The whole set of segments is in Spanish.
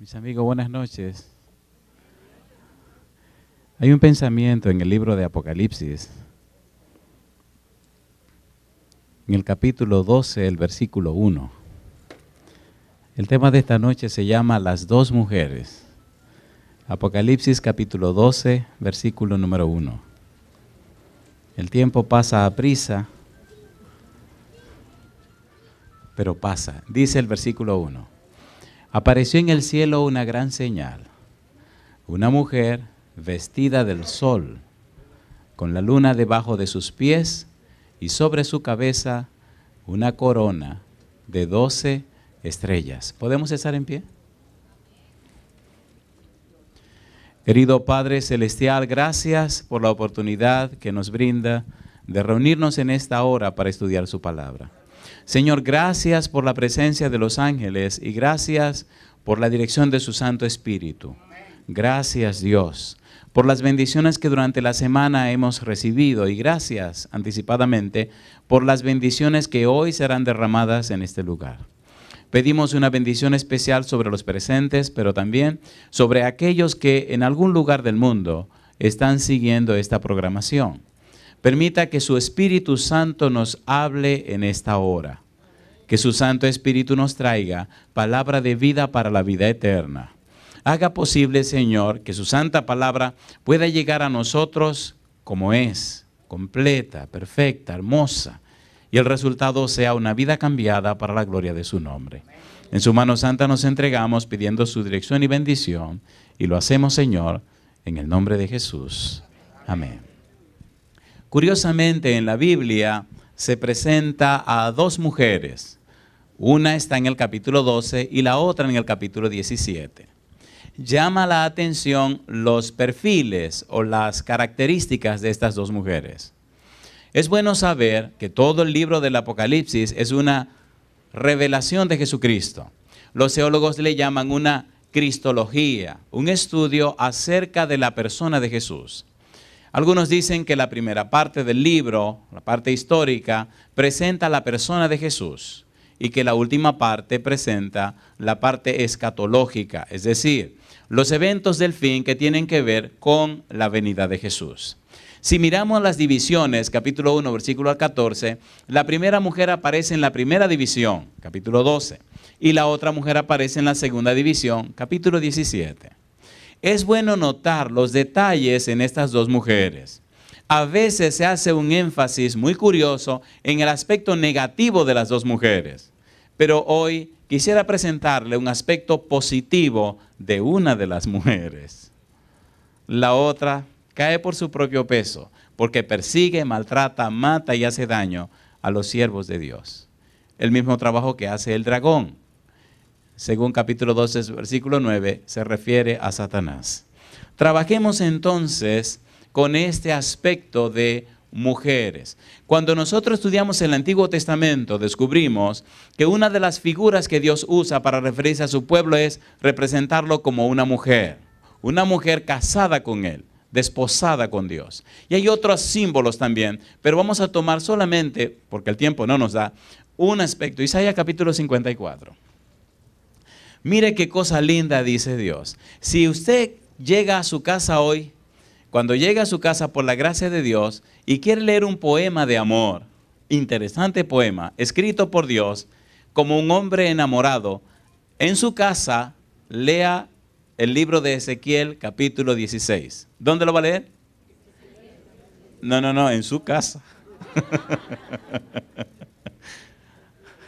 Mis amigos, buenas noches. Hay un pensamiento en el libro de Apocalipsis, en el capítulo 12, el versículo 1. El tema de esta noche se llama Las dos mujeres. Apocalipsis capítulo 12, versículo número 1. El tiempo pasa a prisa, pero pasa, dice el versículo 1 apareció en el cielo una gran señal, una mujer vestida del sol, con la luna debajo de sus pies y sobre su cabeza una corona de doce estrellas. ¿Podemos estar en pie? Querido Padre Celestial, gracias por la oportunidad que nos brinda de reunirnos en esta hora para estudiar su palabra. Señor, gracias por la presencia de los ángeles y gracias por la dirección de su Santo Espíritu. Gracias Dios por las bendiciones que durante la semana hemos recibido y gracias anticipadamente por las bendiciones que hoy serán derramadas en este lugar. Pedimos una bendición especial sobre los presentes, pero también sobre aquellos que en algún lugar del mundo están siguiendo esta programación. Permita que su Espíritu Santo nos hable en esta hora. Que su Santo Espíritu nos traiga palabra de vida para la vida eterna. Haga posible, Señor, que su santa palabra pueda llegar a nosotros como es, completa, perfecta, hermosa, y el resultado sea una vida cambiada para la gloria de su nombre. En su mano santa nos entregamos pidiendo su dirección y bendición, y lo hacemos, Señor, en el nombre de Jesús. Amén. Curiosamente, en la Biblia se presenta a dos mujeres. Una está en el capítulo 12 y la otra en el capítulo 17. Llama la atención los perfiles o las características de estas dos mujeres. Es bueno saber que todo el libro del Apocalipsis es una revelación de Jesucristo. Los teólogos le llaman una cristología, un estudio acerca de la persona de Jesús. Algunos dicen que la primera parte del libro, la parte histórica, presenta la persona de Jesús y que la última parte presenta la parte escatológica, es decir, los eventos del fin que tienen que ver con la venida de Jesús. Si miramos las divisiones, capítulo 1, versículo 14, la primera mujer aparece en la primera división, capítulo 12, y la otra mujer aparece en la segunda división, capítulo 17. Es bueno notar los detalles en estas dos mujeres. A veces se hace un énfasis muy curioso en el aspecto negativo de las dos mujeres, pero hoy quisiera presentarle un aspecto positivo de una de las mujeres. La otra cae por su propio peso, porque persigue, maltrata, mata y hace daño a los siervos de Dios. El mismo trabajo que hace el dragón según capítulo 12, versículo 9, se refiere a Satanás. Trabajemos entonces con este aspecto de mujeres. Cuando nosotros estudiamos el Antiguo Testamento, descubrimos que una de las figuras que Dios usa para referirse a su pueblo es representarlo como una mujer, una mujer casada con Él, desposada con Dios. Y hay otros símbolos también, pero vamos a tomar solamente, porque el tiempo no nos da, un aspecto. Isaías capítulo 54. Mire qué cosa linda dice Dios. Si usted llega a su casa hoy, cuando llega a su casa por la gracia de Dios y quiere leer un poema de amor, interesante poema, escrito por Dios, como un hombre enamorado, en su casa lea el libro de Ezequiel capítulo 16. ¿Dónde lo va a leer? No, no, no, en su casa.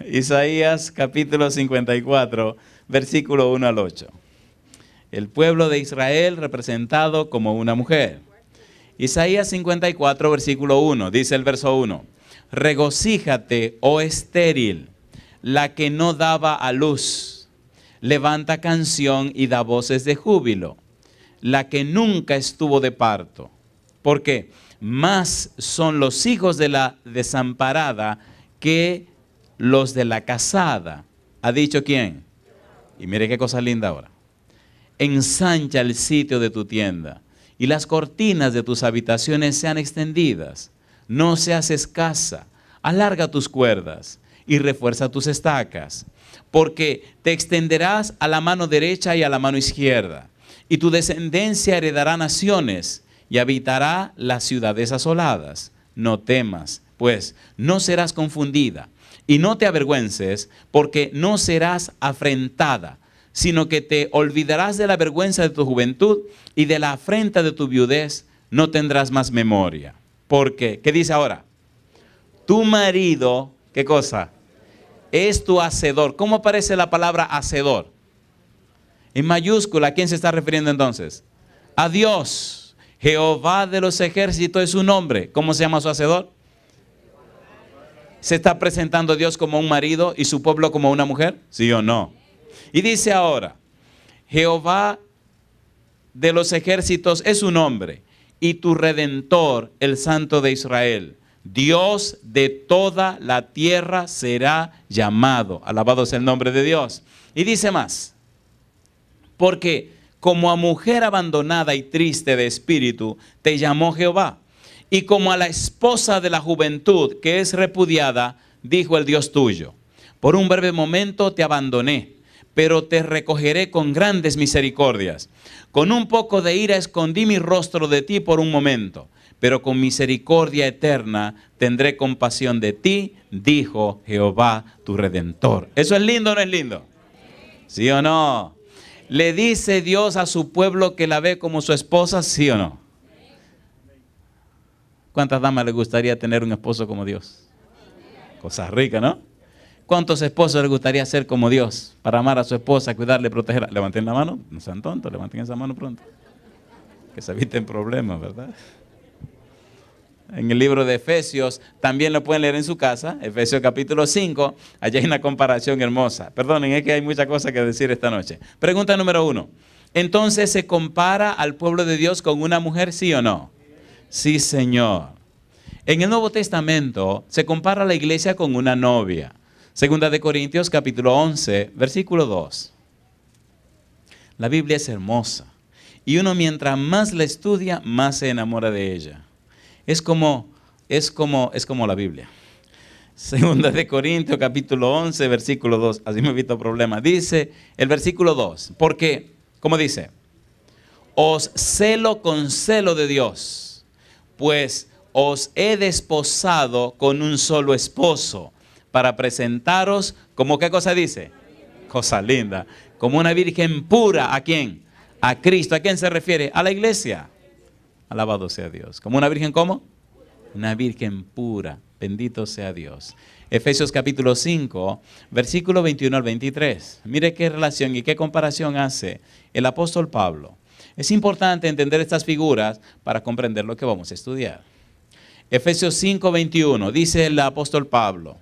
Isaías capítulo 54 versículo 1 al 8. El pueblo de Israel representado como una mujer. Isaías 54, versículo 1, dice el verso 1. Regocíjate, oh estéril, la que no daba a luz. Levanta canción y da voces de júbilo, la que nunca estuvo de parto. Porque más son los hijos de la desamparada que los de la casada. ¿Ha dicho quién? Y mire qué cosa linda ahora. Ensancha el sitio de tu tienda y las cortinas de tus habitaciones sean extendidas. No seas escasa. Alarga tus cuerdas y refuerza tus estacas, porque te extenderás a la mano derecha y a la mano izquierda, y tu descendencia heredará naciones y habitará las ciudades asoladas. No temas, pues no serás confundida, y no te avergüences, porque no serás afrentada, sino que te olvidarás de la vergüenza de tu juventud y de la afrenta de tu viudez no tendrás más memoria. Porque, ¿qué dice ahora? Tu marido, ¿qué cosa? Es tu hacedor. ¿Cómo aparece la palabra hacedor? En mayúscula, ¿a quién se está refiriendo entonces? A Dios. Jehová de los ejércitos es su nombre. ¿Cómo se llama su hacedor? ¿Se está presentando Dios como un marido y su pueblo como una mujer? ¿Sí o no? Y dice ahora, Jehová de los ejércitos es un hombre y tu redentor, el Santo de Israel. Dios de toda la tierra será llamado. Alabado sea el nombre de Dios. Y dice más, porque como a mujer abandonada y triste de espíritu, te llamó Jehová y como a la esposa de la juventud que es repudiada, dijo el Dios tuyo, por un breve momento te abandoné, pero te recogeré con grandes misericordias. Con un poco de ira escondí mi rostro de ti por un momento, pero con misericordia eterna tendré compasión de ti, dijo Jehová tu redentor. ¿Eso es lindo o no es lindo? ¿Sí o no? ¿Le dice Dios a su pueblo que la ve como su esposa? ¿Sí o no? ¿Cuántas damas les gustaría tener un esposo como Dios? Cosas ricas, ¿no? ¿Cuántos esposos les gustaría ser como Dios para amar a su esposa, cuidarle, protegerla? Levanten la mano, no sean tontos, levanten esa mano pronto. Que se eviten problemas, ¿verdad? En el libro de Efesios, también lo pueden leer en su casa, Efesios capítulo 5, allá hay una comparación hermosa. Perdonen, es que hay mucha cosa que decir esta noche. Pregunta número uno. Entonces, ¿se compara al pueblo de Dios con una mujer, sí o no? Sí, Señor. En el Nuevo Testamento se compara la iglesia con una novia. Segunda de Corintios capítulo 11, versículo 2. La Biblia es hermosa y uno mientras más la estudia, más se enamora de ella. Es como es como es como la Biblia. Segunda de Corintios capítulo 11, versículo 2. Así me evito problema. Dice el versículo 2, porque como dice, os celo con celo de Dios pues os he desposado con un solo esposo para presentaros como qué cosa dice? Cosa linda. Como una virgen pura. ¿A quién? A Cristo. ¿A quién se refiere? A la iglesia. Alabado sea Dios. ¿Como una virgen cómo? Una virgen pura. Bendito sea Dios. Efesios capítulo 5, versículo 21 al 23. Mire qué relación y qué comparación hace el apóstol Pablo es importante entender estas figuras para comprender lo que vamos a estudiar. Efesios 5:21 dice el apóstol Pablo,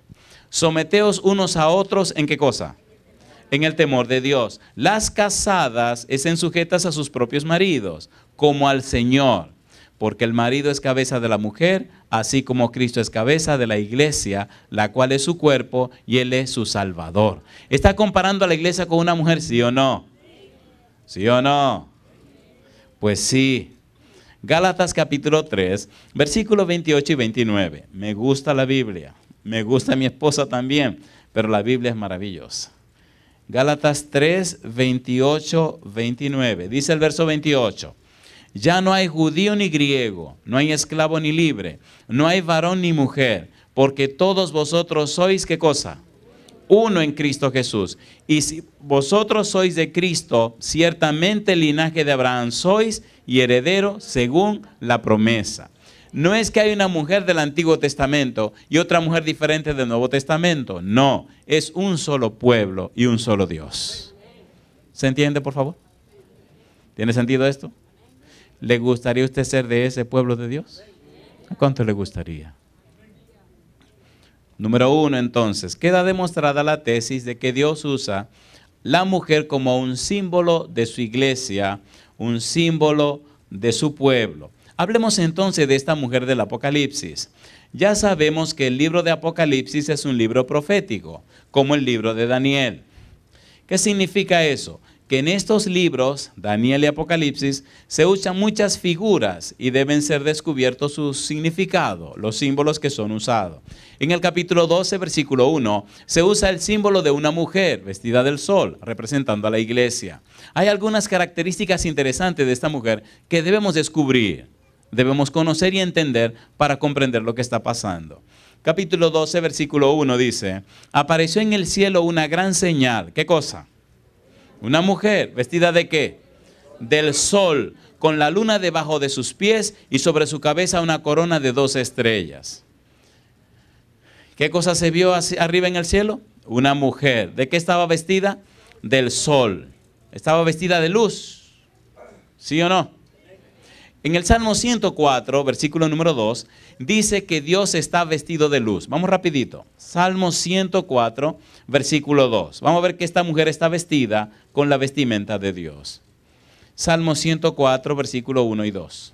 someteos unos a otros en qué cosa? En el temor de Dios. Las casadas estén sujetas a sus propios maridos, como al Señor, porque el marido es cabeza de la mujer, así como Cristo es cabeza de la iglesia, la cual es su cuerpo y él es su salvador. ¿Está comparando a la iglesia con una mujer, sí o no? ¿Sí o no? Pues sí. Gálatas capítulo 3, versículos 28 y 29. Me gusta la Biblia, me gusta mi esposa también, pero la Biblia es maravillosa. Gálatas 3, 28, 29. Dice el verso 28. Ya no hay judío ni griego, no hay esclavo ni libre, no hay varón ni mujer, porque todos vosotros sois qué cosa? uno en Cristo Jesús. Y si vosotros sois de Cristo, ciertamente el linaje de Abraham sois y heredero según la promesa. No es que hay una mujer del Antiguo Testamento y otra mujer diferente del Nuevo Testamento. No, es un solo pueblo y un solo Dios. ¿Se entiende, por favor? ¿Tiene sentido esto? ¿Le gustaría usted ser de ese pueblo de Dios? cuánto le gustaría? Número uno, entonces, queda demostrada la tesis de que Dios usa la mujer como un símbolo de su iglesia, un símbolo de su pueblo. Hablemos entonces de esta mujer del Apocalipsis. Ya sabemos que el libro de Apocalipsis es un libro profético, como el libro de Daniel. ¿Qué significa eso? que en estos libros, Daniel y Apocalipsis, se usan muchas figuras y deben ser descubiertos su significado, los símbolos que son usados. En el capítulo 12, versículo 1, se usa el símbolo de una mujer vestida del sol, representando a la iglesia. Hay algunas características interesantes de esta mujer que debemos descubrir, debemos conocer y entender para comprender lo que está pasando capítulo 12, versículo 1 dice, apareció en el cielo una gran señal. ¿Qué cosa? Una mujer vestida de qué? Del sol, con la luna debajo de sus pies y sobre su cabeza una corona de dos estrellas. ¿Qué cosa se vio arriba en el cielo? Una mujer. ¿De qué estaba vestida? Del sol. Estaba vestida de luz. ¿Sí o no? En el Salmo 104, versículo número 2, dice que Dios está vestido de luz. Vamos rapidito. Salmo 104, versículo 2. Vamos a ver que esta mujer está vestida con la vestimenta de Dios. Salmo 104, versículo 1 y 2.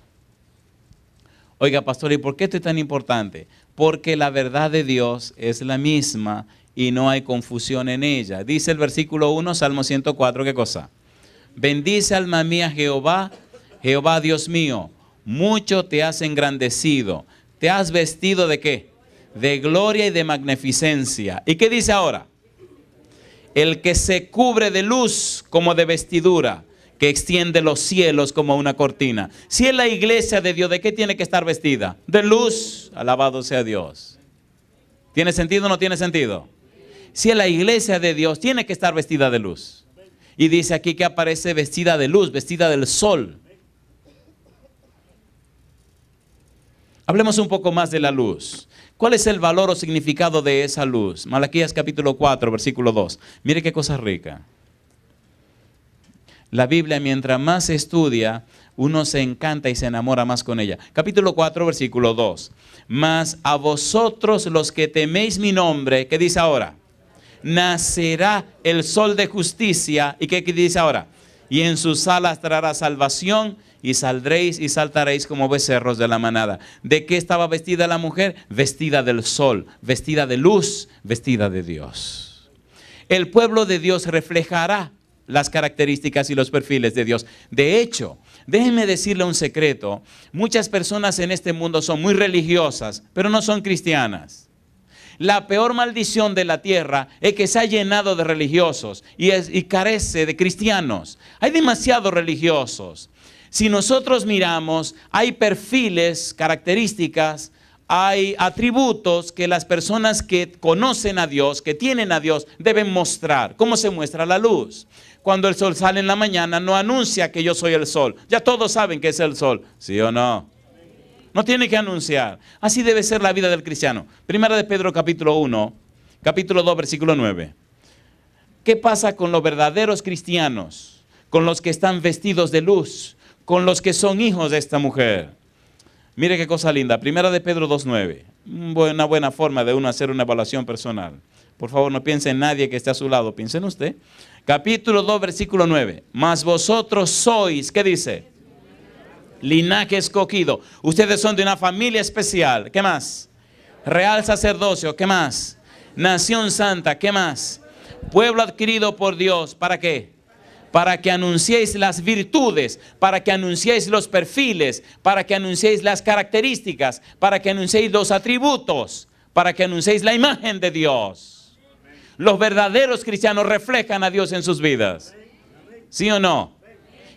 Oiga, pastor, ¿y por qué esto es tan importante? Porque la verdad de Dios es la misma y no hay confusión en ella. Dice el versículo 1, Salmo 104, ¿qué cosa? Bendice alma mía Jehová Jehová Dios mío, mucho te has engrandecido. ¿Te has vestido de qué? De gloria y de magnificencia. ¿Y qué dice ahora? El que se cubre de luz como de vestidura, que extiende los cielos como una cortina. Si es la iglesia de Dios, ¿de qué tiene que estar vestida? De luz. Alabado sea Dios. ¿Tiene sentido o no tiene sentido? Si es la iglesia de Dios, tiene que estar vestida de luz. Y dice aquí que aparece vestida de luz, vestida del sol. Hablemos un poco más de la luz. ¿Cuál es el valor o significado de esa luz? Malaquías capítulo 4, versículo 2. Mire qué cosa rica. La Biblia, mientras más se estudia, uno se encanta y se enamora más con ella. Capítulo 4, versículo 2. Mas a vosotros los que teméis mi nombre, ¿qué dice ahora? Nacerá el sol de justicia. ¿Y qué dice ahora? Y en sus alas trará salvación y saldréis y saltaréis como becerros de la manada. ¿De qué estaba vestida la mujer? Vestida del sol, vestida de luz, vestida de Dios. El pueblo de Dios reflejará las características y los perfiles de Dios. De hecho, déjenme decirle un secreto, muchas personas en este mundo son muy religiosas, pero no son cristianas. La peor maldición de la tierra es que se ha llenado de religiosos y, carece de cristianos. Hay demasiados religiosos. Si nosotros miramos, hay perfiles, características, hay atributos que las personas que conocen a Dios, que tienen a Dios, deben mostrar. ¿Cómo se muestra la luz? Cuando el sol sale en la mañana, no anuncia que yo soy el sol. Ya todos saben que es el sol, ¿sí o no? No tiene que anunciar. Así debe ser la vida del cristiano. Primera de Pedro capítulo 1, capítulo 2, versículo 9. ¿Qué pasa con los verdaderos cristianos? Con los que están vestidos de luz, con los que son hijos de esta mujer. Mire qué cosa linda. Primera de Pedro 2.9. Una mm, buena forma de uno hacer una evaluación personal. Por favor, no piense en nadie que esté a su lado. Piense en usted. Capítulo 2, versículo 9. Mas vosotros sois, ¿qué dice? Linaje escogido. Ustedes son de una familia especial. ¿Qué más? Real sacerdocio. ¿Qué más? Nación santa. ¿Qué más? Pueblo adquirido por Dios. ¿Para qué? para que anunciéis las virtudes, para que anunciéis los perfiles, para que anunciéis las características, para que anunciéis los atributos, para que anunciéis la imagen de Dios. Los verdaderos cristianos reflejan a Dios en sus vidas. ¿Sí o no?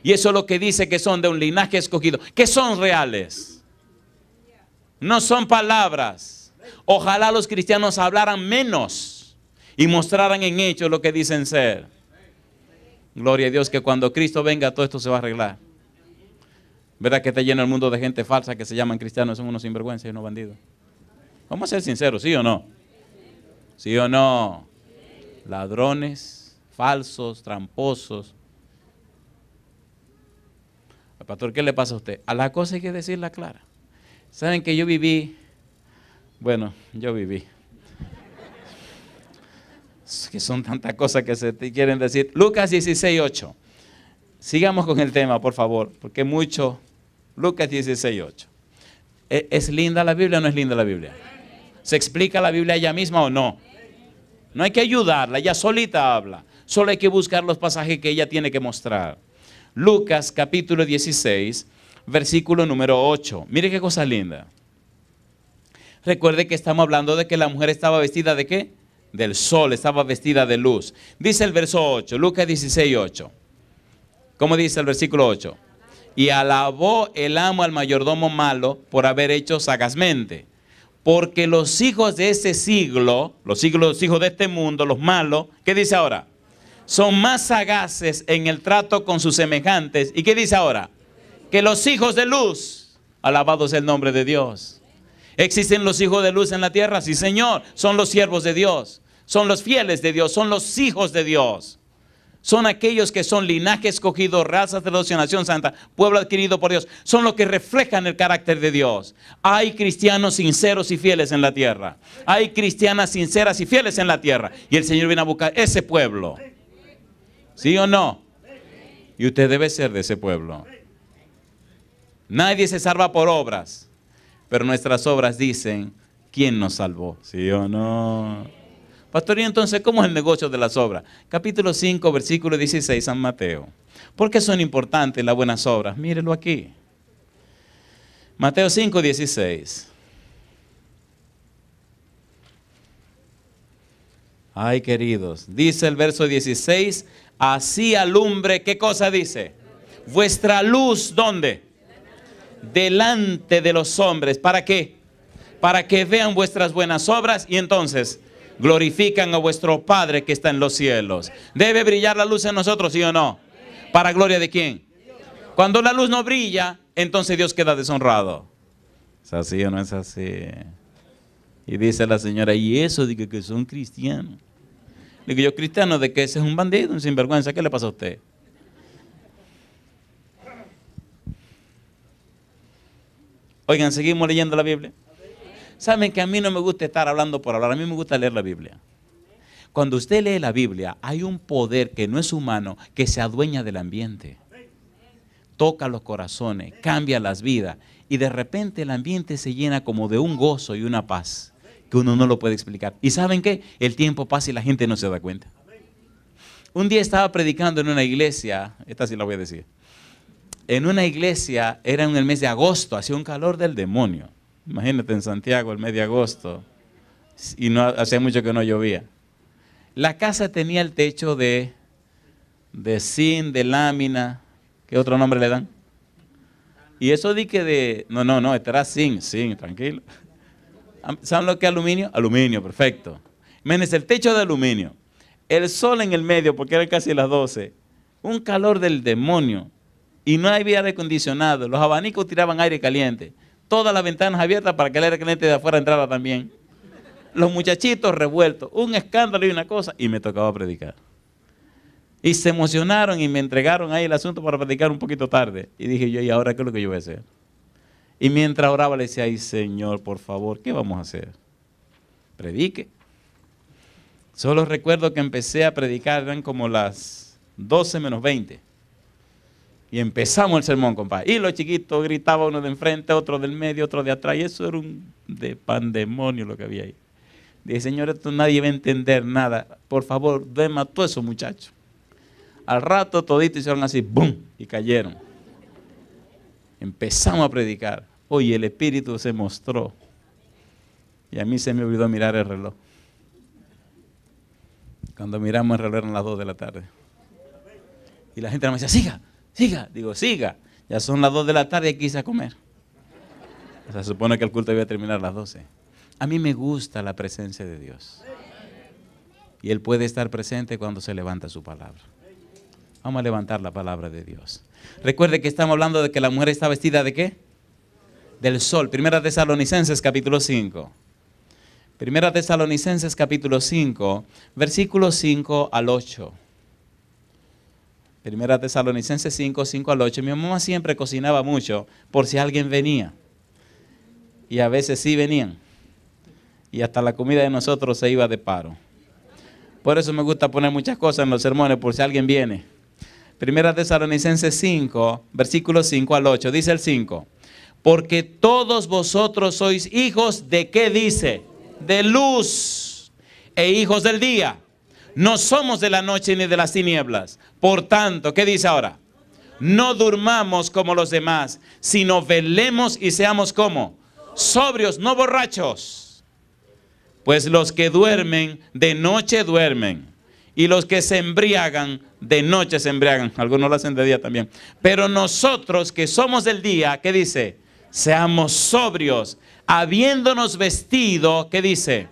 Y eso es lo que dice que son de un linaje escogido, que son reales. No son palabras. Ojalá los cristianos hablaran menos y mostraran en hechos lo que dicen ser. Gloria a Dios que cuando Cristo venga todo esto se va a arreglar. ¿Verdad que está lleno el mundo de gente falsa que se llaman cristianos? Son unos sinvergüenzas y unos bandidos. Vamos a ser sinceros, ¿sí o no? ¿Sí o no? Ladrones, falsos, tramposos. pastor, ¿qué le pasa a usted? A la cosa hay que decirla clara. Saben que yo viví, bueno, yo viví que son tantas cosas que se te quieren decir. Lucas 16, 8. Sigamos con el tema, por favor, porque mucho. Lucas 16, 8. ¿E, ¿Es, linda la Biblia o no es linda la Biblia? ¿Se explica la Biblia ella misma o no? No hay que ayudarla, ella solita habla. Solo hay que buscar los pasajes que ella tiene que mostrar. Lucas capítulo 16, versículo número 8. Mire qué cosa linda. Recuerde que estamos hablando de que la mujer estaba vestida de qué? del sol, estaba vestida de luz. Dice el verso 8, Lucas 16, 8. ¿Cómo dice el versículo 8? Y alabó el amo al mayordomo malo por haber hecho sagazmente. Porque los hijos de ese siglo, los, hijos de este mundo, los malos, ¿qué dice ahora? Son más sagaces en el trato con sus semejantes. ¿Y qué dice ahora? Que los hijos de luz, alabados el nombre de Dios. ¿Existen los hijos de luz en la tierra? Sí, Señor, son los siervos de Dios son los fieles de Dios, son los hijos de Dios. Son aquellos que son linaje escogido, razas de la nación santa, pueblo adquirido por Dios. Son los que reflejan el carácter de Dios. Hay cristianos sinceros y fieles en la tierra. Hay cristianas sinceras y fieles en la tierra. Y el Señor viene a buscar ese pueblo. ¿Sí o no? Y usted debe ser de ese pueblo. Nadie se salva por obras, pero nuestras obras dicen, ¿quién nos salvó? ¿Sí o no? Pastor, entonces cómo es el negocio de las obras? Capítulo 5, versículo 16, San Mateo. ¿Por qué son importantes las buenas obras? Mírenlo aquí. Mateo 5, 16. Ay, queridos, dice el verso 16, así alumbre, ¿qué cosa dice? Vuestra luz, ¿dónde? Delante de los hombres, ¿para qué? Para que vean vuestras buenas obras y entonces glorifican a vuestro Padre que está en los cielos. ¿Debe brillar la luz en nosotros, sí o no? ¿Para gloria de quién? Cuando la luz no brilla, entonces Dios queda deshonrado. ¿Es así o no es así? Y dice la señora, y eso digo que son cristianos. digo yo, cristiano, de que ese es un bandido, un sinvergüenza, ¿qué le pasa a usted? Oigan, seguimos leyendo la Biblia. Saben que a mí no me gusta estar hablando por hablar, a mí me gusta leer la Biblia. Cuando usted lee la Biblia, hay un poder que no es humano, que se adueña del ambiente. Toca los corazones, cambia las vidas y de repente el ambiente se llena como de un gozo y una paz que uno no lo puede explicar. ¿Y saben qué? El tiempo pasa y la gente no se da cuenta. Un día estaba predicando en una iglesia, esta sí la voy a decir, en una iglesia, era en el mes de agosto, hacía un calor del demonio. Imagínate en Santiago el mes de agosto y no hacía mucho que no llovía. La casa tenía el techo de de zinc, de lámina, ¿qué otro nombre le dan? Y eso di que de no, no, no, estará zinc, zinc, tranquilo. ¿Saben lo que es aluminio? Aluminio, perfecto. Menes el techo de aluminio. El sol en el medio, porque eran casi las 12. Un calor del demonio. Y no había aire acondicionado. Los abanicos tiraban aire caliente todas las ventanas abiertas para que el aire caliente de afuera entrara también. Los muchachitos revueltos, un escándalo y una cosa, y me tocaba predicar. Y se emocionaron y me entregaron ahí el asunto para predicar un poquito tarde. Y dije yo, ¿y ahora qué es lo que yo voy a hacer? Y mientras oraba le decía, ay Señor, por favor, ¿qué vamos a hacer? Predique. Solo recuerdo que empecé a predicar, eran como las 12 menos 20 y empezamos el sermón, compadre. Y los chiquitos gritaban uno de enfrente, otro del medio, otro de atrás. Y eso era un de pandemonio lo que había ahí. dije Señor, esto nadie va a entender nada. Por favor, duerma a eso esos muchachos. Al rato todito hicieron así, ¡bum! Y cayeron. Empezamos a predicar. Hoy el Espíritu se mostró. Y a mí se me olvidó mirar el reloj. Cuando miramos el reloj eran las 2 de la tarde. Y la gente me decía, siga, siga. Digo, siga. Ya son las 2 de la tarde y quise comer. Se supone que el culto iba a terminar a las 12. A mí me gusta la presencia de Dios. Y Él puede estar presente cuando se levanta su palabra. Vamos a levantar la palabra de Dios. Recuerde que estamos hablando de que la mujer está vestida de qué? Del sol. Primera Tesalonicenses capítulo 5. Primera Tesalonicenses capítulo 5, versículo 5 al 8. Primera Tesalonicenses 5, 5 al 8. Mi mamá siempre cocinaba mucho por si alguien venía. Y a veces sí venían. Y hasta la comida de nosotros se iba de paro. Por eso me gusta poner muchas cosas en los sermones por si alguien viene. Primera Tesalonicenses 5, versículos 5 al 8. Dice el 5. Porque todos vosotros sois hijos de qué dice? De luz e hijos del día. No somos de la noche ni de las tinieblas. Por tanto, ¿qué dice ahora? No durmamos como los demás, sino velemos y seamos como sobrios, no borrachos. Pues los que duermen, de noche duermen. Y los que se embriagan, de noche se embriagan. Algunos lo hacen de día también. Pero nosotros que somos del día, ¿qué dice? Seamos sobrios, habiéndonos vestido, ¿qué dice?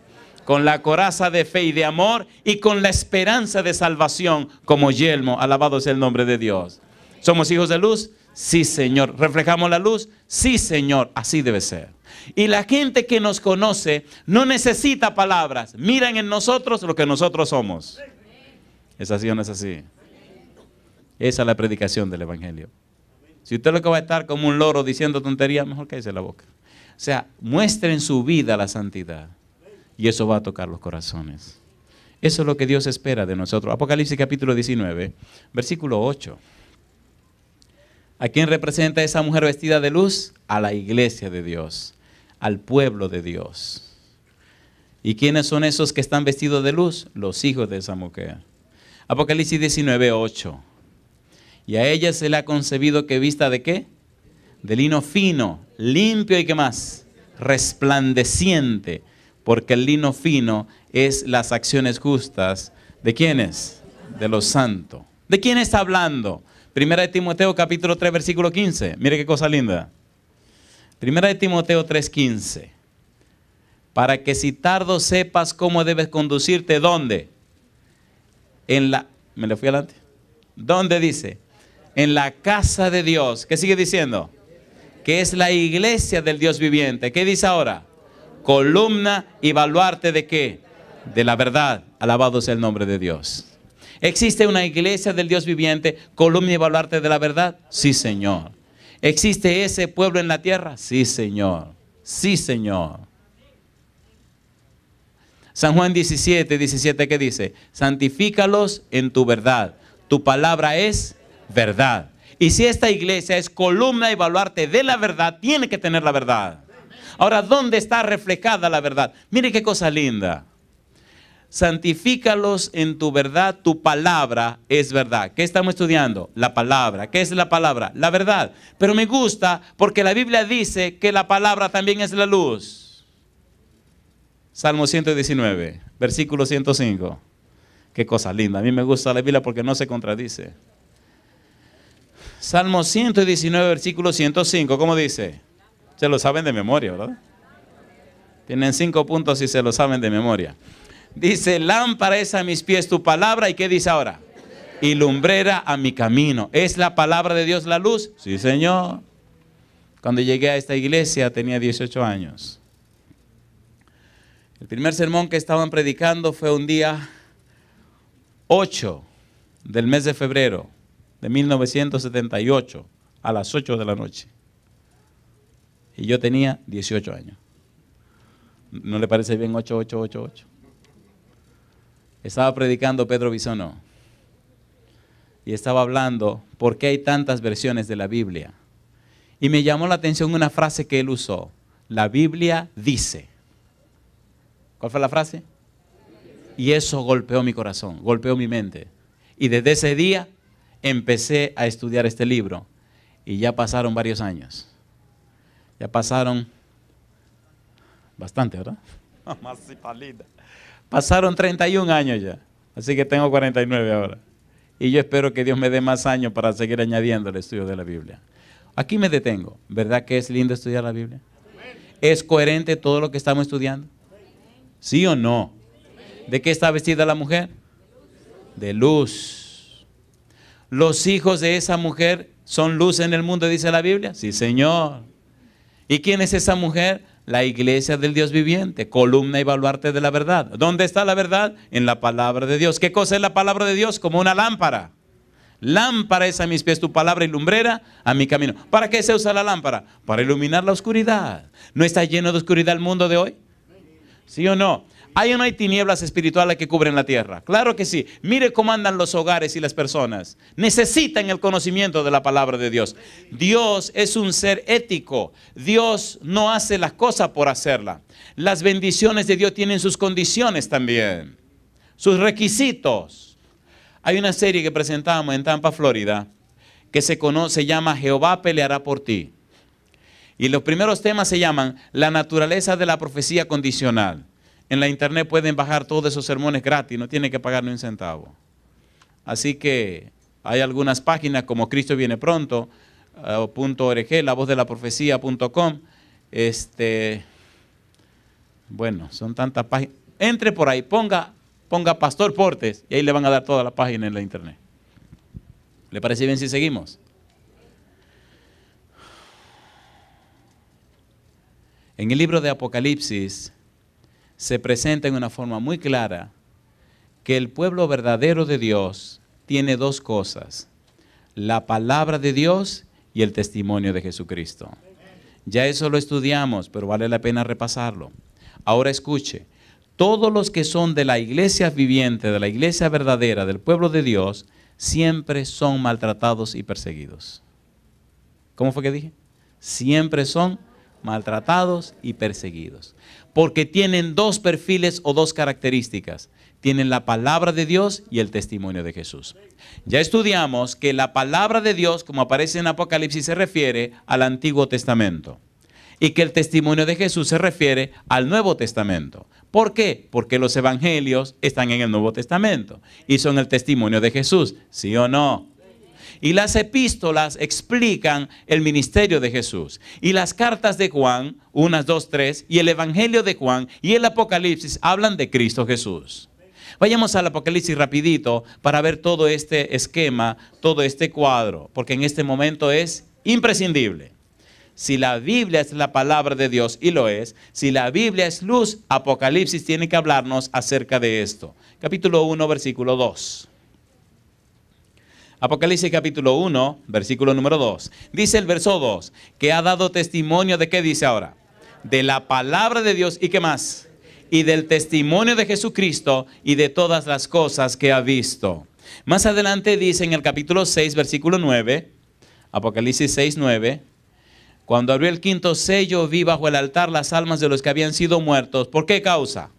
con la coraza de fe y de amor y con la esperanza de salvación como yelmo. Alabado sea el nombre de Dios. ¿Somos hijos de luz? Sí, Señor. ¿Reflejamos la luz? Sí, Señor. Así debe ser. Y la gente que nos conoce no necesita palabras. Miran en nosotros lo que nosotros somos. ¿Es así o no es así? Esa es la predicación del Evangelio. Si usted lo que va a estar como un loro diciendo tonterías, mejor cállese la boca. O sea, muestren su vida la santidad y eso va a tocar los corazones. Eso es lo que Dios espera de nosotros. Apocalipsis capítulo 19, versículo 8. ¿A quién representa esa mujer vestida de luz? A la iglesia de Dios, al pueblo de Dios. ¿Y quiénes son esos que están vestidos de luz? Los hijos de esa mujer. Apocalipsis 19, 8. Y a ella se le ha concebido que vista de qué? De lino fino, limpio y qué más? Resplandeciente, porque el lino fino es las acciones justas. ¿De quiénes? De los santos. ¿De quién está hablando? Primera de Timoteo capítulo 3 versículo 15. Mire qué cosa linda. Primera de Timoteo 3 15. Para que si tardo sepas cómo debes conducirte, ¿dónde? En la... ¿Me le fui adelante? ¿Dónde dice? En la casa de Dios. ¿Qué sigue diciendo? Que es la iglesia del Dios viviente. ¿Qué dice ahora? columna y baluarte de qué? De la verdad. Alabado sea el nombre de Dios. ¿Existe una iglesia del Dios viviente, columna y baluarte de la verdad? Sí, Señor. ¿Existe ese pueblo en la tierra? Sí, Señor. Sí, Señor. San Juan 17, 17, ¿qué dice? Santifícalos en tu verdad. Tu palabra es verdad. Y si esta iglesia es columna y baluarte de la verdad, tiene que tener la verdad. Ahora, ¿dónde está reflejada la verdad? Mire qué cosa linda. Santifícalos en tu verdad, tu palabra es verdad. ¿Qué estamos estudiando? La palabra. ¿Qué es la palabra? La verdad. Pero me gusta porque la Biblia dice que la palabra también es la luz. Salmo 119, versículo 105. Qué cosa linda. A mí me gusta la Biblia porque no se contradice. Salmo 119, versículo 105, ¿cómo dice? Se lo saben de memoria, ¿verdad? Tienen cinco puntos y se lo saben de memoria. Dice, lámpara es a mis pies tu palabra. ¿Y qué dice ahora? Y lumbrera a mi camino. ¿Es la palabra de Dios la luz? Sí, Señor. Cuando llegué a esta iglesia tenía 18 años. El primer sermón que estaban predicando fue un día 8 del mes de febrero de 1978 a las 8 de la noche y yo tenía 18 años. ¿No le parece bien 8888? Estaba predicando Pedro Bisonó y estaba hablando por qué hay tantas versiones de la Biblia. Y me llamó la atención una frase que él usó. La Biblia dice. ¿Cuál fue la frase? Y eso golpeó mi corazón, golpeó mi mente. Y desde ese día empecé a estudiar este libro. Y ya pasaron varios años. Ya pasaron bastante, ¿verdad? Pasaron 31 años ya, así que tengo 49 ahora. Y yo espero que Dios me dé más años para seguir añadiendo el estudio de la Biblia. Aquí me detengo. ¿Verdad que es lindo estudiar la Biblia? ¿Es coherente todo lo que estamos estudiando? ¿Sí o no? ¿De qué está vestida la mujer? De luz. ¿Los hijos de esa mujer son luz en el mundo, dice la Biblia? Sí, Señor. ¿Y quién es esa mujer? La iglesia del Dios viviente, columna y baluarte de la verdad. ¿Dónde está la verdad? En la palabra de Dios. ¿Qué cosa es la palabra de Dios? Como una lámpara. Lámpara es a mis pies tu palabra y lumbrera a mi camino. ¿Para qué se usa la lámpara? Para iluminar la oscuridad. ¿No está lleno de oscuridad el mundo de hoy? ¿Sí o no? ¿Hay o no hay tinieblas espirituales que cubren la tierra? Claro que sí. Mire cómo andan los hogares y las personas. Necesitan el conocimiento de la palabra de Dios. Dios es un ser ético. Dios no hace las cosas por hacerla. Las bendiciones de Dios tienen sus condiciones también, sus requisitos. Hay una serie que presentamos en Tampa, Florida, que se conoce, se llama Jehová peleará por ti. Y los primeros temas se llaman la naturaleza de la profecía condicional. En la internet pueden bajar todos esos sermones gratis, no tienen que pagar ni un centavo. Así que hay algunas páginas como Cristo viene pronto, eh, punto org, la voz de la profecía.com. Este, bueno, son tantas páginas. Entre por ahí, ponga, ponga Pastor Portes y ahí le van a dar toda la página en la internet. ¿Le parece bien si seguimos? En el libro de Apocalipsis, se presenta en una forma muy clara que el pueblo verdadero de Dios tiene dos cosas, la palabra de Dios y el testimonio de Jesucristo. Ya eso lo estudiamos, pero vale la pena repasarlo. Ahora escuche, todos los que son de la iglesia viviente, de la iglesia verdadera, del pueblo de Dios, siempre son maltratados y perseguidos. ¿Cómo fue que dije? Siempre son maltratados y perseguidos porque tienen dos perfiles o dos características. Tienen la palabra de Dios y el testimonio de Jesús. Ya estudiamos que la palabra de Dios, como aparece en Apocalipsis, se refiere al Antiguo Testamento. Y que el testimonio de Jesús se refiere al Nuevo Testamento. ¿Por qué? Porque los evangelios están en el Nuevo Testamento y son el testimonio de Jesús. ¿Sí o no? Y las epístolas explican el ministerio de Jesús. Y las cartas de Juan, unas, dos, tres, y el Evangelio de Juan y el Apocalipsis hablan de Cristo Jesús. Vayamos al Apocalipsis rapidito para ver todo este esquema, todo este cuadro, porque en este momento es imprescindible. Si la Biblia es la palabra de Dios, y lo es, si la Biblia es luz, Apocalipsis tiene que hablarnos acerca de esto. Capítulo 1, versículo 2. Apocalipsis capítulo 1, versículo número 2. Dice el verso 2, que ha dado testimonio de qué dice ahora. De la palabra de Dios y qué más. Y del testimonio de Jesucristo y de todas las cosas que ha visto. Más adelante dice en el capítulo 6, versículo 9, Apocalipsis 6, 9. Cuando abrió el quinto sello, vi bajo el altar las almas de los que habían sido muertos. ¿Por qué causa?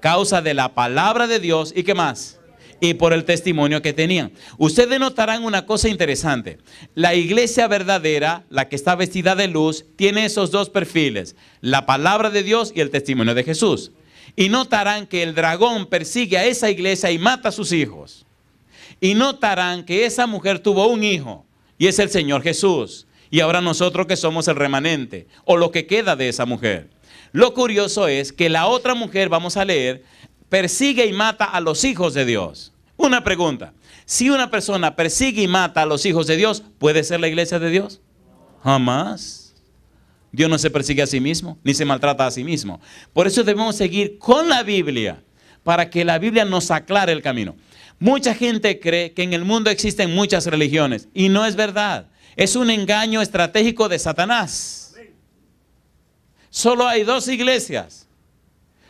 Causa de la palabra de Dios y qué más y por el testimonio que tenían. Ustedes notarán una cosa interesante. La iglesia verdadera, la que está vestida de luz, tiene esos dos perfiles, la palabra de Dios y el testimonio de Jesús. Y notarán que el dragón persigue a esa iglesia y mata a sus hijos. Y notarán que esa mujer tuvo un hijo y es el Señor Jesús. Y ahora nosotros que somos el remanente o lo que queda de esa mujer. Lo curioso es que la otra mujer, vamos a leer, persigue y mata a los hijos de Dios. Una pregunta, si una persona persigue y mata a los hijos de Dios, ¿puede ser la iglesia de Dios? Jamás. Dios no se persigue a sí mismo, ni se maltrata a sí mismo. Por eso debemos seguir con la Biblia, para que la Biblia nos aclare el camino. Mucha gente cree que en el mundo existen muchas religiones, y no es verdad. Es un engaño estratégico de Satanás. Solo hay dos iglesias,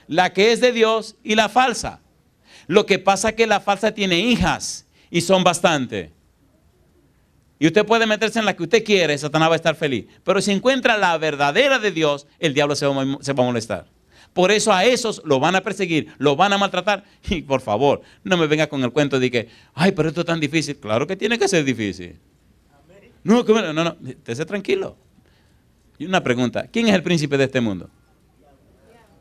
la que es de Dios y la falsa. Lo que pasa es que la falsa tiene hijas y son bastante. Y usted puede meterse en la que usted quiere, Satanás va a estar feliz. Pero si encuentra la verdadera de Dios, el diablo se va, a molestar. Por eso a esos lo van a perseguir, lo van a maltratar. Y por favor, no me venga con el cuento de que, ay, pero esto es tan difícil. Claro que tiene que ser difícil. No, no, no, no, esté tranquilo. Y una pregunta, ¿quién es el príncipe de este mundo?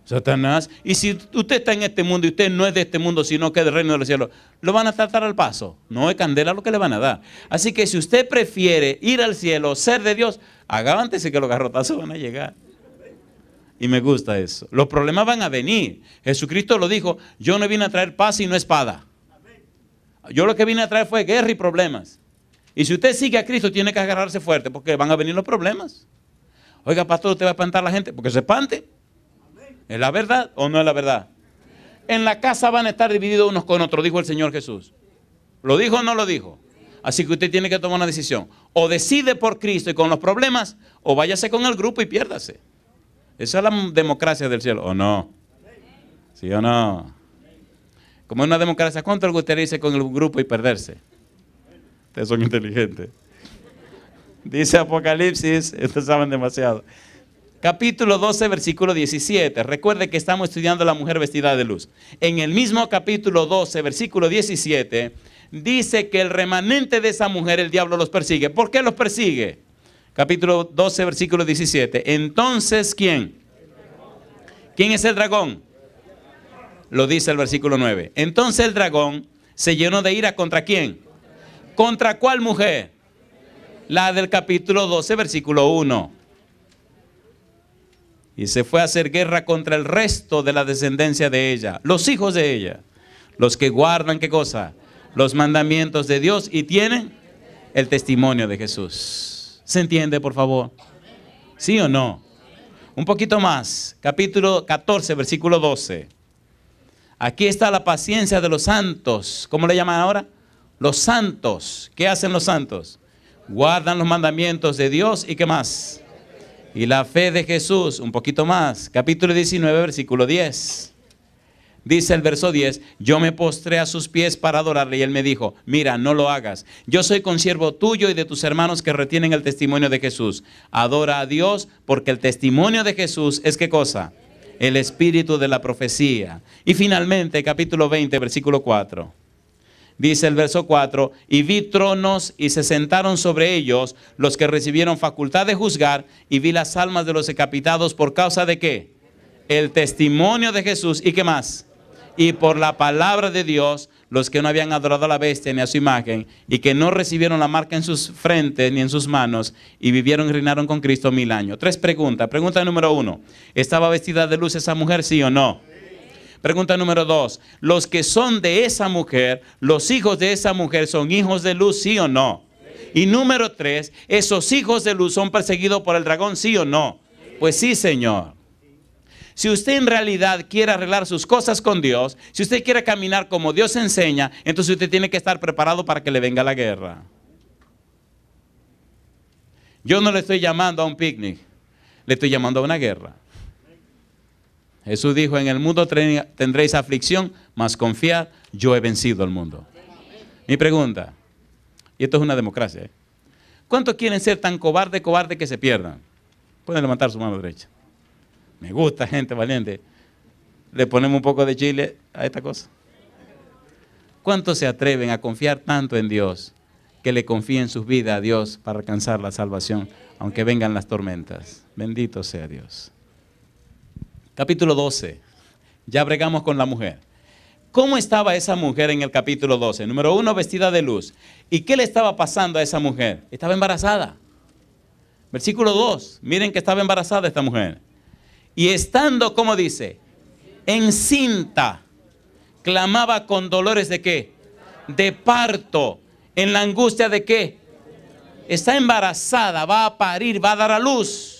Satanás. Y si usted está en este mundo y usted no es de este mundo, sino que es del reino de los cielos, lo van a tratar al paso. No es candela lo que le van a dar. Así que si usted prefiere ir al cielo, ser de Dios, y que los garrotazos van a llegar. Y me gusta eso. Los problemas van a venir. Jesucristo lo dijo, yo no vine a traer paz y no espada. Yo lo que vine a traer fue guerra y problemas. Y si usted sigue a Cristo, tiene que agarrarse fuerte porque van a venir los problemas. Oiga, pastor, usted va a espantar a la gente porque se espante. ¿Es la verdad o no es la verdad? En la casa van a estar divididos unos con otros, dijo el Señor Jesús. ¿Lo dijo o no lo dijo? Así que usted tiene que tomar una decisión. O decide por Cristo y con los problemas, o váyase con el grupo y piérdase. Esa es la democracia del cielo, ¿o no? ¿Sí o no? Como es una democracia, ¿cuánto le gustaría con el grupo y perderse? Ustedes son inteligentes. Dice Apocalipsis, ustedes saben demasiado capítulo 12, versículo 17. Recuerde que estamos estudiando la mujer vestida de luz. En el mismo capítulo 12, versículo 17, dice que el remanente de esa mujer, el diablo los persigue. ¿Por qué los persigue? Capítulo 12, versículo 17. Entonces, ¿quién? ¿Quién es el dragón? Lo dice el versículo 9. Entonces el dragón se llenó de ira contra quién? ¿Contra cuál mujer? La del capítulo 12, versículo 1 y se fue a hacer guerra contra el resto de la descendencia de ella, los hijos de ella, los que guardan qué cosa, los mandamientos de Dios y tienen el testimonio de Jesús. ¿Se entiende, por favor? ¿Sí o no? Un poquito más, capítulo 14, versículo 12. Aquí está la paciencia de los santos. ¿Cómo le llaman ahora? Los santos. ¿Qué hacen los santos? Guardan los mandamientos de Dios y qué más y la fe de Jesús, un poquito más, capítulo 19, versículo 10. Dice el verso 10, yo me postré a sus pies para adorarle y él me dijo, mira, no lo hagas. Yo soy consiervo tuyo y de tus hermanos que retienen el testimonio de Jesús. Adora a Dios porque el testimonio de Jesús es qué cosa? El espíritu de la profecía. Y finalmente, capítulo 20, versículo 4 dice el verso 4, y vi tronos y se sentaron sobre ellos los que recibieron facultad de juzgar, y vi las almas de los decapitados por causa de qué? El testimonio de Jesús y qué más. Y por la palabra de Dios, los que no habían adorado a la bestia ni a su imagen, y que no recibieron la marca en sus frentes ni en sus manos, y vivieron y reinaron con Cristo mil años. Tres preguntas. Pregunta número uno, ¿estaba vestida de luz esa mujer, sí o no? Pregunta número dos, ¿los que son de esa mujer, los hijos de esa mujer son hijos de luz, sí o no? Y número tres, ¿esos hijos de luz son perseguidos por el dragón, sí o no? Pues sí, Señor. Si usted en realidad quiere arreglar sus cosas con Dios, si usted quiere caminar como Dios enseña, entonces usted tiene que estar preparado para que le venga la guerra. Yo no le estoy llamando a un picnic, le estoy llamando a una guerra. Jesús dijo, en el mundo tendréis aflicción, mas confiad, yo he vencido al mundo. Mi pregunta, y esto es una democracia, ¿eh? ¿cuántos quieren ser tan cobarde, cobarde que se pierdan? Pueden levantar su mano derecha. Me gusta gente valiente. Le ponemos un poco de chile a esta cosa. ¿Cuántos se atreven a confiar tanto en Dios que le confíen sus vidas a Dios para alcanzar la salvación, aunque vengan las tormentas? Bendito sea Dios. Capítulo 12. Ya bregamos con la mujer. ¿Cómo estaba esa mujer en el capítulo 12? Número uno, vestida de luz. ¿Y qué le estaba pasando a esa mujer? Estaba embarazada. Versículo 2. Miren que estaba embarazada esta mujer. Y estando, como dice, encinta, clamaba con dolores de qué? De parto. ¿En la angustia de qué? Está embarazada, va a parir, va a dar a luz.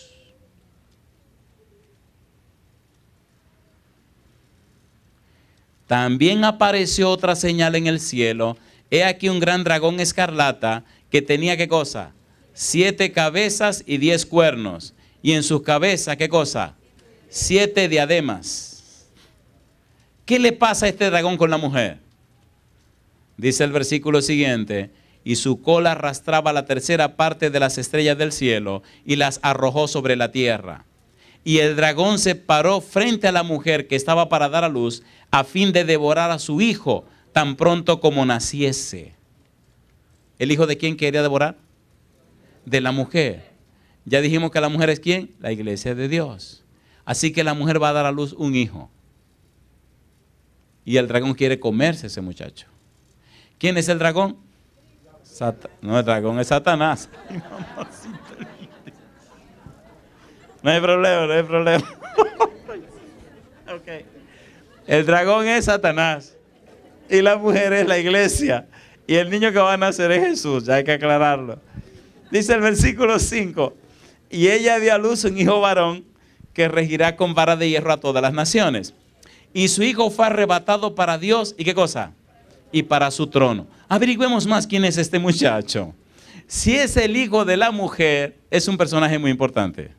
También apareció otra señal en el cielo. He aquí un gran dragón escarlata que tenía qué cosa? Siete cabezas y diez cuernos. Y en sus cabezas, ¿qué cosa? Siete diademas. ¿Qué le pasa a este dragón con la mujer? Dice el versículo siguiente, y su cola arrastraba la tercera parte de las estrellas del cielo y las arrojó sobre la tierra. Y el dragón se paró frente a la mujer que estaba para dar a luz a fin de devorar a su hijo tan pronto como naciese. ¿El hijo de quién quería devorar? De la mujer. Ya dijimos que la mujer es quién? La iglesia de Dios. Así que la mujer va a dar a luz un hijo. Y el dragón quiere comerse ese muchacho. ¿Quién es el dragón? no, el dragón es Satanás. No hay problema, no hay problema. okay. El dragón es Satanás. Y la mujer es la iglesia. Y el niño que va a nacer es Jesús. Ya hay que aclararlo. Dice el versículo 5. Y ella dio a luz un hijo varón que regirá con vara de hierro a todas las naciones. Y su hijo fue arrebatado para Dios. ¿Y qué cosa? Y para su trono. Averigüemos más quién es este muchacho. Si es el hijo de la mujer, es un personaje muy importante.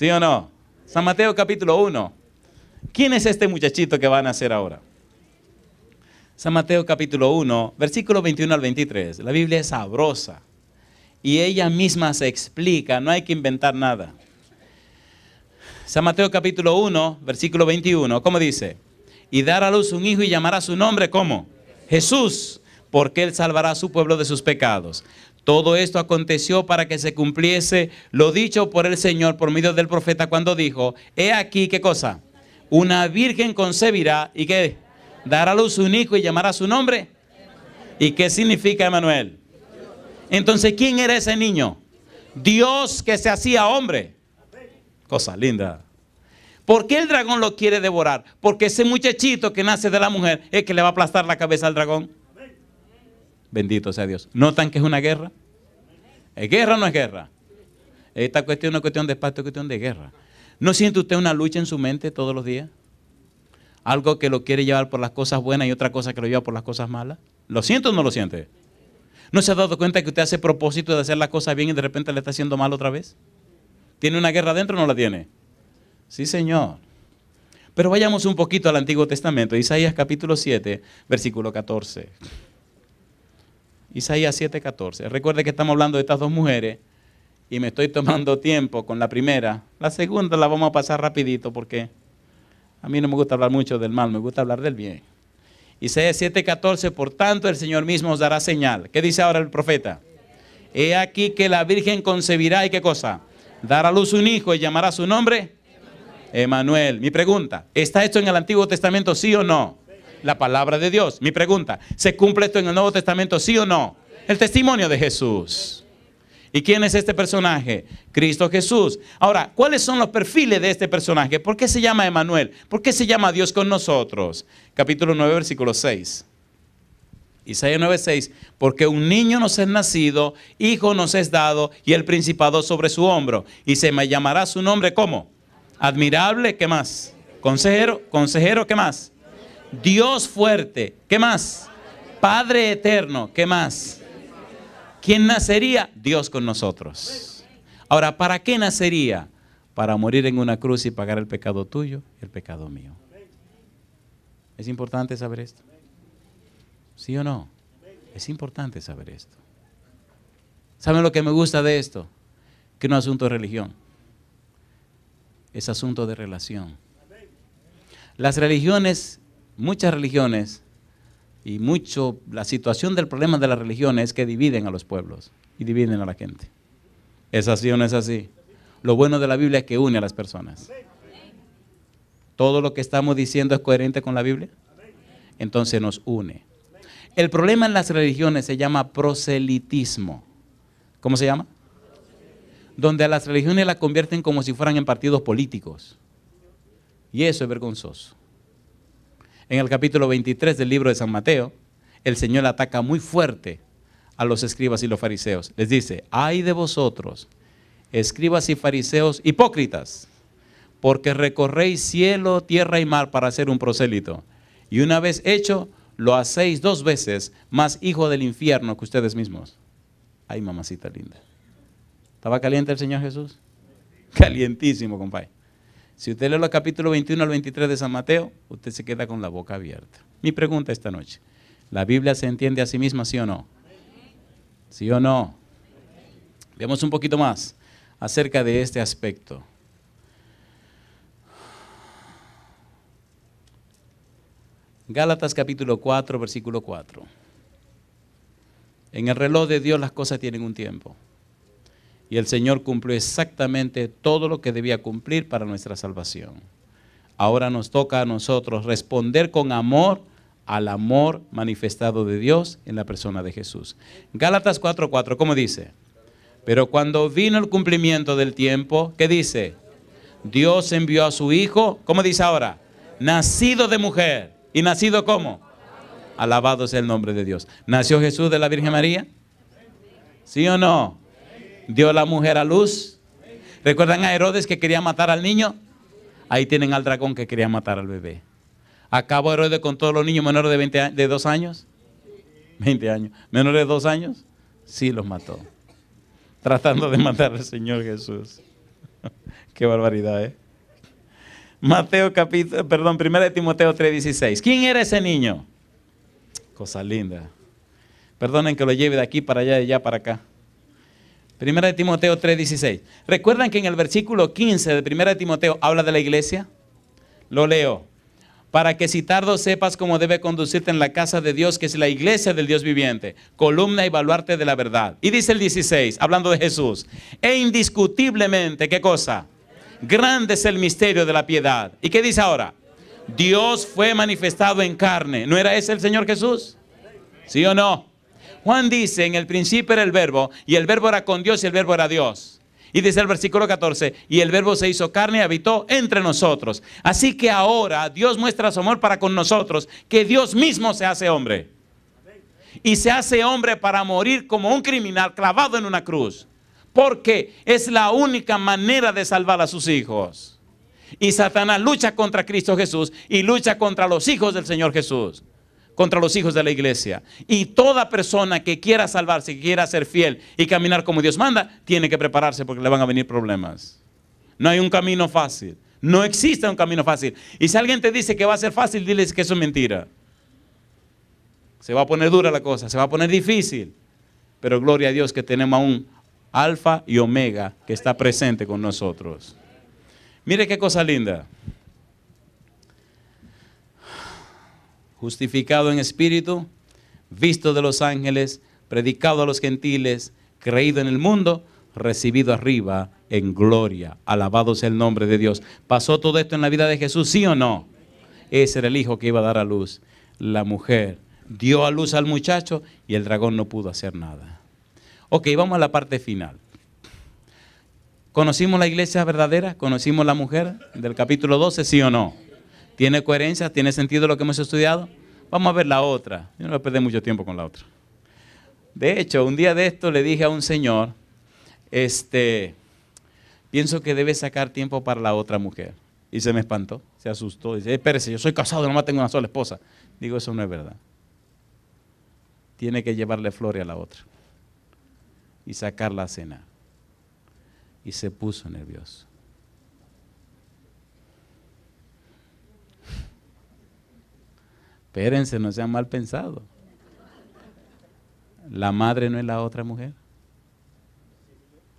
¿Sí o no? San Mateo capítulo 1. ¿Quién es este muchachito que van a hacer ahora? San Mateo capítulo 1, versículo 21 al 23. La Biblia es sabrosa y ella misma se explica, no hay que inventar nada. San Mateo capítulo 1, versículo 21, ¿cómo dice? Y dará a luz un hijo y llamará su nombre, ¿cómo? Jesús, porque él salvará a su pueblo de sus pecados. Todo esto aconteció para que se cumpliese lo dicho por el Señor por medio del profeta cuando dijo, he aquí qué cosa, una virgen concebirá y que dará a luz un hijo y llamará su nombre. ¿Y qué significa Emanuel? Entonces, ¿quién era ese niño? Dios que se hacía hombre. Cosa linda. ¿Por qué el dragón lo quiere devorar? Porque ese muchachito que nace de la mujer es que le va a aplastar la cabeza al dragón. Bendito sea Dios. ¿Notan que es una guerra? ¿Es guerra o no es guerra? Esta cuestión no es cuestión de pacto, es cuestión de guerra. ¿No siente usted una lucha en su mente todos los días? Algo que lo quiere llevar por las cosas buenas y otra cosa que lo lleva por las cosas malas. ¿Lo siente o no lo siente? ¿No se ha dado cuenta que usted hace propósito de hacer las cosas bien y de repente le está haciendo mal otra vez? ¿Tiene una guerra dentro o no la tiene? Sí, Señor. Pero vayamos un poquito al Antiguo Testamento, Isaías capítulo 7, versículo 14. Isaías 7:14. Recuerde que estamos hablando de estas dos mujeres y me estoy tomando tiempo con la primera. La segunda la vamos a pasar rapidito porque a mí no me gusta hablar mucho del mal, me gusta hablar del bien. Isaías 7:14, por tanto el Señor mismo os dará señal. ¿Qué dice ahora el profeta? He aquí que la Virgen concebirá y qué cosa? Dará a luz un hijo y llamará su nombre. Emanuel. Mi pregunta, ¿está esto en el Antiguo Testamento sí o no? la palabra de Dios. Mi pregunta, ¿se cumple esto en el Nuevo Testamento, sí o no? El testimonio de Jesús. ¿Y quién es este personaje? Cristo Jesús. Ahora, ¿cuáles son los perfiles de este personaje? ¿Por qué se llama Emanuel? ¿Por qué se llama Dios con nosotros? Capítulo 9, versículo 6. Isaías 9:6, porque un niño nos es nacido, hijo nos es dado, y el principado sobre su hombro, y se me llamará su nombre ¿cómo? admirable, ¿qué más? Consejero, consejero, ¿qué más? Dios fuerte. ¿Qué más? Padre eterno. ¿Qué más? ¿Quién nacería? Dios con nosotros. Ahora, ¿para qué nacería? Para morir en una cruz y pagar el pecado tuyo y el pecado mío. Es importante saber esto. ¿Sí o no? Es importante saber esto. ¿Saben lo que me gusta de esto? Que no es asunto de religión. Es asunto de relación. Las religiones muchas religiones y mucho la situación del problema de las religiones es que dividen a los pueblos y dividen a la gente. ¿Es así o no es así? Lo bueno de la Biblia es que une a las personas. ¿Todo lo que estamos diciendo es coherente con la Biblia? Entonces nos une. El problema en las religiones se llama proselitismo. ¿Cómo se llama? Donde a las religiones las convierten como si fueran en partidos políticos. Y eso es vergonzoso. En el capítulo 23 del libro de San Mateo, el Señor ataca muy fuerte a los escribas y los fariseos. Les dice, ay de vosotros, escribas y fariseos hipócritas, porque recorréis cielo, tierra y mar para hacer un prosélito. Y una vez hecho, lo hacéis dos veces más hijo del infierno que ustedes mismos. Ay, mamacita linda. ¿Estaba caliente el Señor Jesús? Calientísimo, compadre. Si usted lee los capítulos 21 al 23 de San Mateo, usted se queda con la boca abierta. Mi pregunta esta noche, ¿la Biblia se entiende a sí misma, sí o no? ¿Sí o no? Veamos un poquito más acerca de este aspecto. Gálatas capítulo 4, versículo 4. En el reloj de Dios las cosas tienen un tiempo. Y el Señor cumplió exactamente todo lo que debía cumplir para nuestra salvación. Ahora nos toca a nosotros responder con amor al amor manifestado de Dios en la persona de Jesús. Gálatas 4:4, ¿cómo dice? Pero cuando vino el cumplimiento del tiempo, ¿qué dice? Dios envió a su Hijo, ¿cómo dice ahora? Nacido de mujer. ¿Y nacido cómo? Alabado sea el nombre de Dios. ¿Nació Jesús de la Virgen María? ¿Sí o no? Dio la mujer a luz. ¿Recuerdan a Herodes que quería matar al niño? Ahí tienen al dragón que quería matar al bebé. ¿Acabó Herodes con todos los niños menores de, 20, de 2 años? 20 años. ¿Menores de 2 años? Sí, los mató. Tratando de matar al Señor Jesús. Qué barbaridad, ¿eh? Mateo capítulo, perdón, 1 Timoteo 3:16. ¿Quién era ese niño? Cosa linda. Perdonen que lo lleve de aquí para allá, de allá para acá. Primera de Timoteo 3:16. ¿Recuerdan que en el versículo 15 de Primera de Timoteo habla de la iglesia? Lo leo. Para que si tardo sepas cómo debe conducirte en la casa de Dios, que es la iglesia del Dios viviente, columna y baluarte de la verdad. Y dice el 16, hablando de Jesús, e indiscutiblemente, ¿qué cosa? Grande es el misterio de la piedad. ¿Y qué dice ahora? Dios fue manifestado en carne. ¿No era ese el Señor Jesús? ¿Sí o no? Juan dice, en el principio era el verbo, y el verbo era con Dios y el verbo era Dios. Y dice el versículo 14, y el verbo se hizo carne y habitó entre nosotros. Así que ahora Dios muestra su amor para con nosotros, que Dios mismo se hace hombre. Y se hace hombre para morir como un criminal clavado en una cruz. Porque es la única manera de salvar a sus hijos. Y Satanás lucha contra Cristo Jesús y lucha contra los hijos del Señor Jesús contra los hijos de la iglesia. Y toda persona que quiera salvarse, que quiera ser fiel y caminar como Dios manda, tiene que prepararse porque le van a venir problemas. No hay un camino fácil. No existe un camino fácil. Y si alguien te dice que va a ser fácil, diles que eso es mentira. Se va a poner dura la cosa, se va a poner difícil. Pero gloria a Dios que tenemos a un alfa y omega que está presente con nosotros. Mire qué cosa linda. justificado en espíritu, visto de los ángeles, predicado a los gentiles, creído en el mundo, recibido arriba en gloria. Alabado es el nombre de Dios. ¿Pasó todo esto en la vida de Jesús, sí o no? Ese era el hijo que iba a dar a luz. La mujer dio a luz al muchacho y el dragón no pudo hacer nada. Ok, vamos a la parte final. ¿Conocimos la iglesia verdadera? ¿Conocimos la mujer del capítulo 12, sí o no? ¿Tiene coherencia? ¿Tiene sentido lo que hemos estudiado? Vamos a ver la otra. Yo no voy a mucho tiempo con la otra. De hecho, un día de esto le dije a un señor, este, pienso que debe sacar tiempo para la otra mujer. Y se me espantó, se asustó. Dice, espérese, yo soy casado, nomás tengo una sola esposa. Digo, eso no es verdad. Tiene que llevarle flores a la otra y sacar la cena. Y se puso nervioso. Espérense, no sean mal pensados. La madre no es la otra mujer.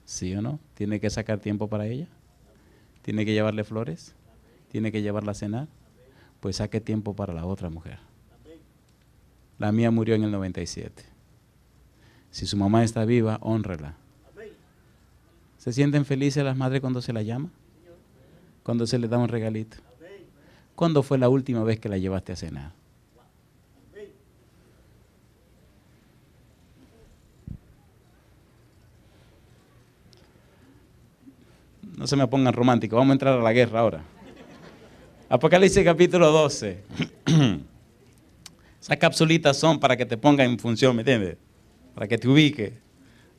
¿Sí o no? Tiene que sacar tiempo para ella. Tiene que llevarle flores. Tiene que llevarla a cenar. Pues saque tiempo para la otra mujer. La mía murió en el 97. Si su mamá está viva, honrela. ¿Se sienten felices las madres cuando se la llama? Cuando se le da un regalito. ¿Cuándo fue la última vez que la llevaste a cenar? no se me pongan románticos, vamos a entrar a la guerra ahora. Apocalipsis capítulo 12. Esas capsulitas son para que te pongan en función, ¿me entiendes? Para que te ubique.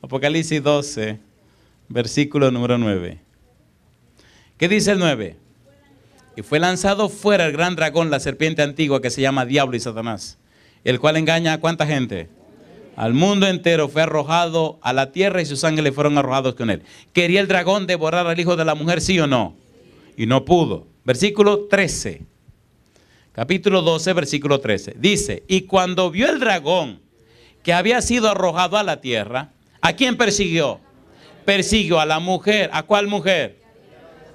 Apocalipsis 12, versículo número 9. ¿Qué dice el 9? Y fue lanzado fuera el gran dragón, la serpiente antigua que se llama Diablo y Satanás, el cual engaña a cuánta gente? al mundo entero fue arrojado a la tierra y sus ángeles fueron arrojados con él. ¿Quería el dragón devorar al hijo de la mujer, sí o no? Y no pudo. Versículo 13. Capítulo 12, versículo 13. Dice, y cuando vio el dragón que había sido arrojado a la tierra, ¿a quién persiguió? Persiguió a la mujer. ¿A cuál mujer?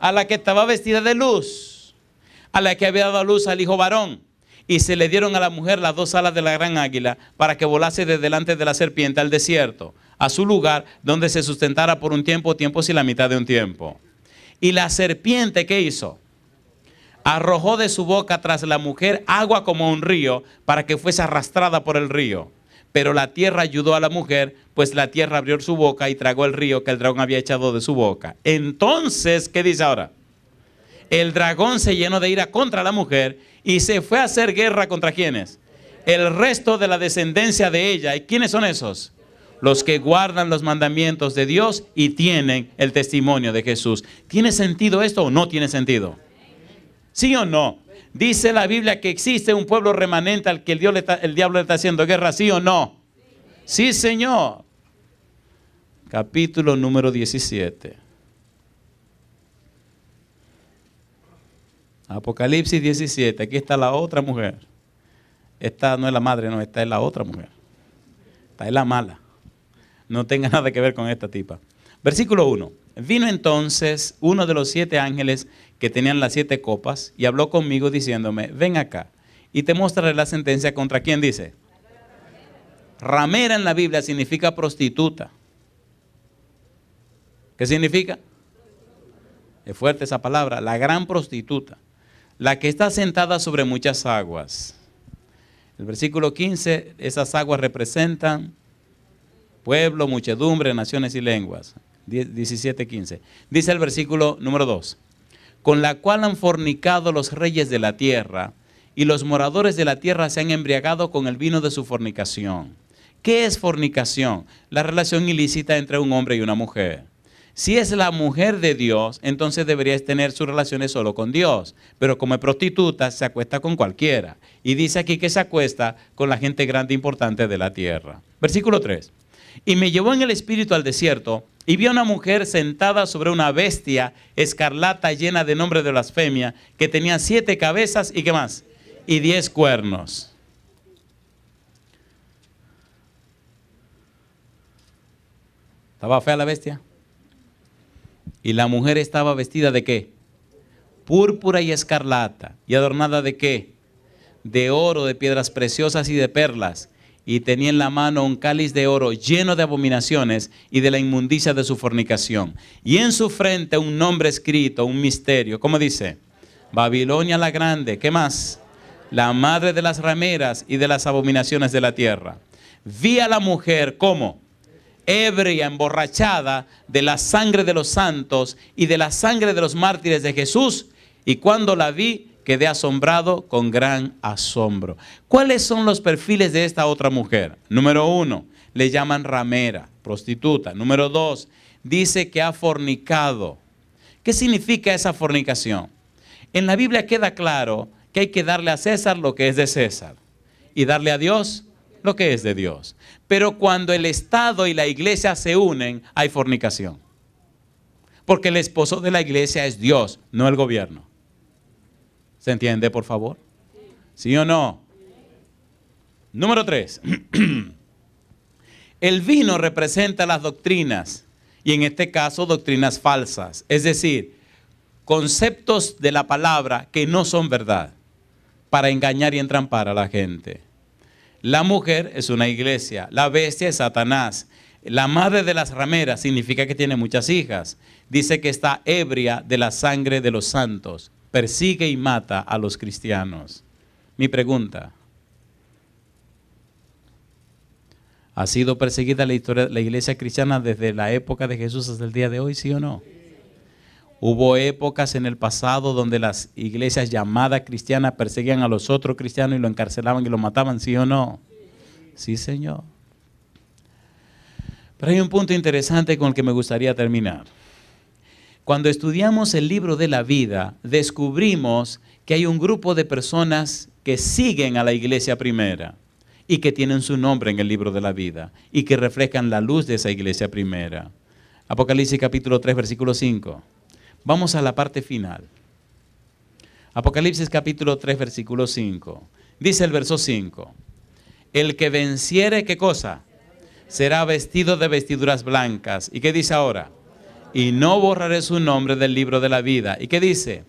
A la que estaba vestida de luz. A la que había dado luz al hijo varón y se le dieron a la mujer las dos alas de la gran águila para que volase de delante de la serpiente al desierto, a su lugar donde se sustentara por un tiempo, tiempos y la mitad de un tiempo. Y la serpiente, ¿qué hizo? Arrojó de su boca tras la mujer agua como un río para que fuese arrastrada por el río. Pero la tierra ayudó a la mujer, pues la tierra abrió su boca y tragó el río que el dragón había echado de su boca. Entonces, ¿qué dice ahora? El dragón se llenó de ira contra la mujer y se fue a hacer guerra contra quienes? El resto de la descendencia de ella. ¿Y quiénes son esos? Los que guardan los mandamientos de Dios y tienen el testimonio de Jesús. ¿Tiene sentido esto o no tiene sentido? ¿Sí o no? Dice la Biblia que existe un pueblo remanente al que el, el diablo le está haciendo guerra, ¿sí o no? Sí, Señor. Capítulo número 17. Apocalipsis 17, aquí está la otra mujer. Esta no es la madre, no, esta es la otra mujer. Esta es la mala. No tenga nada que ver con esta tipa. Versículo 1. Vino entonces uno de los siete ángeles que tenían las siete copas y habló conmigo diciéndome, ven acá y te mostraré la sentencia contra quien dice. Ramera en la Biblia significa prostituta. ¿Qué significa? Es fuerte esa palabra, la gran prostituta la que está sentada sobre muchas aguas. El versículo 15, esas aguas representan pueblo, muchedumbre, naciones y lenguas. 17, 15. Dice el versículo número 2, con la cual han fornicado los reyes de la tierra y los moradores de la tierra se han embriagado con el vino de su fornicación. ¿Qué es fornicación? La relación ilícita entre un hombre y una mujer. Si es la mujer de Dios, entonces deberías tener sus relaciones solo con Dios. Pero como es prostituta, se acuesta con cualquiera. Y dice aquí que se acuesta con la gente grande e importante de la tierra. Versículo 3. Y me llevó en el espíritu al desierto y vi a una mujer sentada sobre una bestia escarlata llena de nombre de blasfemia, que tenía siete cabezas y qué más? Y diez cuernos. ¿Estaba fea la bestia? Y la mujer estaba vestida de qué? Púrpura y escarlata. ¿Y adornada de qué? De oro, de piedras preciosas y de perlas. Y tenía en la mano un cáliz de oro lleno de abominaciones y de la inmundicia de su fornicación. Y en su frente un nombre escrito, un misterio. ¿Cómo dice? Babilonia la Grande. ¿Qué más? La madre de las rameras y de las abominaciones de la tierra. Vi a la mujer cómo ebria, emborrachada de la sangre de los santos y de la sangre de los mártires de Jesús. Y cuando la vi, quedé asombrado con gran asombro. ¿Cuáles son los perfiles de esta otra mujer? Número uno, le llaman ramera, prostituta. Número dos, dice que ha fornicado. ¿Qué significa esa fornicación? En la Biblia queda claro que hay que darle a César lo que es de César y darle a Dios que es de Dios. Pero cuando el Estado y la iglesia se unen, hay fornicación. Porque el esposo de la iglesia es Dios, no el gobierno. ¿Se entiende, por favor? ¿Sí o no? Número tres. El vino representa las doctrinas, y en este caso doctrinas falsas, es decir, conceptos de la palabra que no son verdad, para engañar y entrampar a la gente. La mujer es una iglesia, la bestia es Satanás. La madre de las rameras significa que tiene muchas hijas. Dice que está ebria de la sangre de los santos. Persigue y mata a los cristianos. Mi pregunta. ¿Ha sido perseguida la, la iglesia cristiana desde la época de Jesús hasta el día de hoy, sí o no? Hubo épocas en el pasado donde las iglesias llamadas cristianas perseguían a los otros cristianos y lo encarcelaban y lo mataban, ¿sí o no? Sí, Señor. Pero hay un punto interesante con el que me gustaría terminar. Cuando estudiamos el libro de la vida, descubrimos que hay un grupo de personas que siguen a la iglesia primera y que tienen su nombre en el libro de la vida y que reflejan la luz de esa iglesia primera. Apocalipsis capítulo 3, versículo 5. Vamos a la parte final. Apocalipsis capítulo 3, versículo 5. Dice el verso 5. El que venciere, ¿qué cosa? Será vestido de vestiduras blancas. ¿Y qué dice ahora? Y no borraré su nombre del libro de la vida. ¿Y qué dice?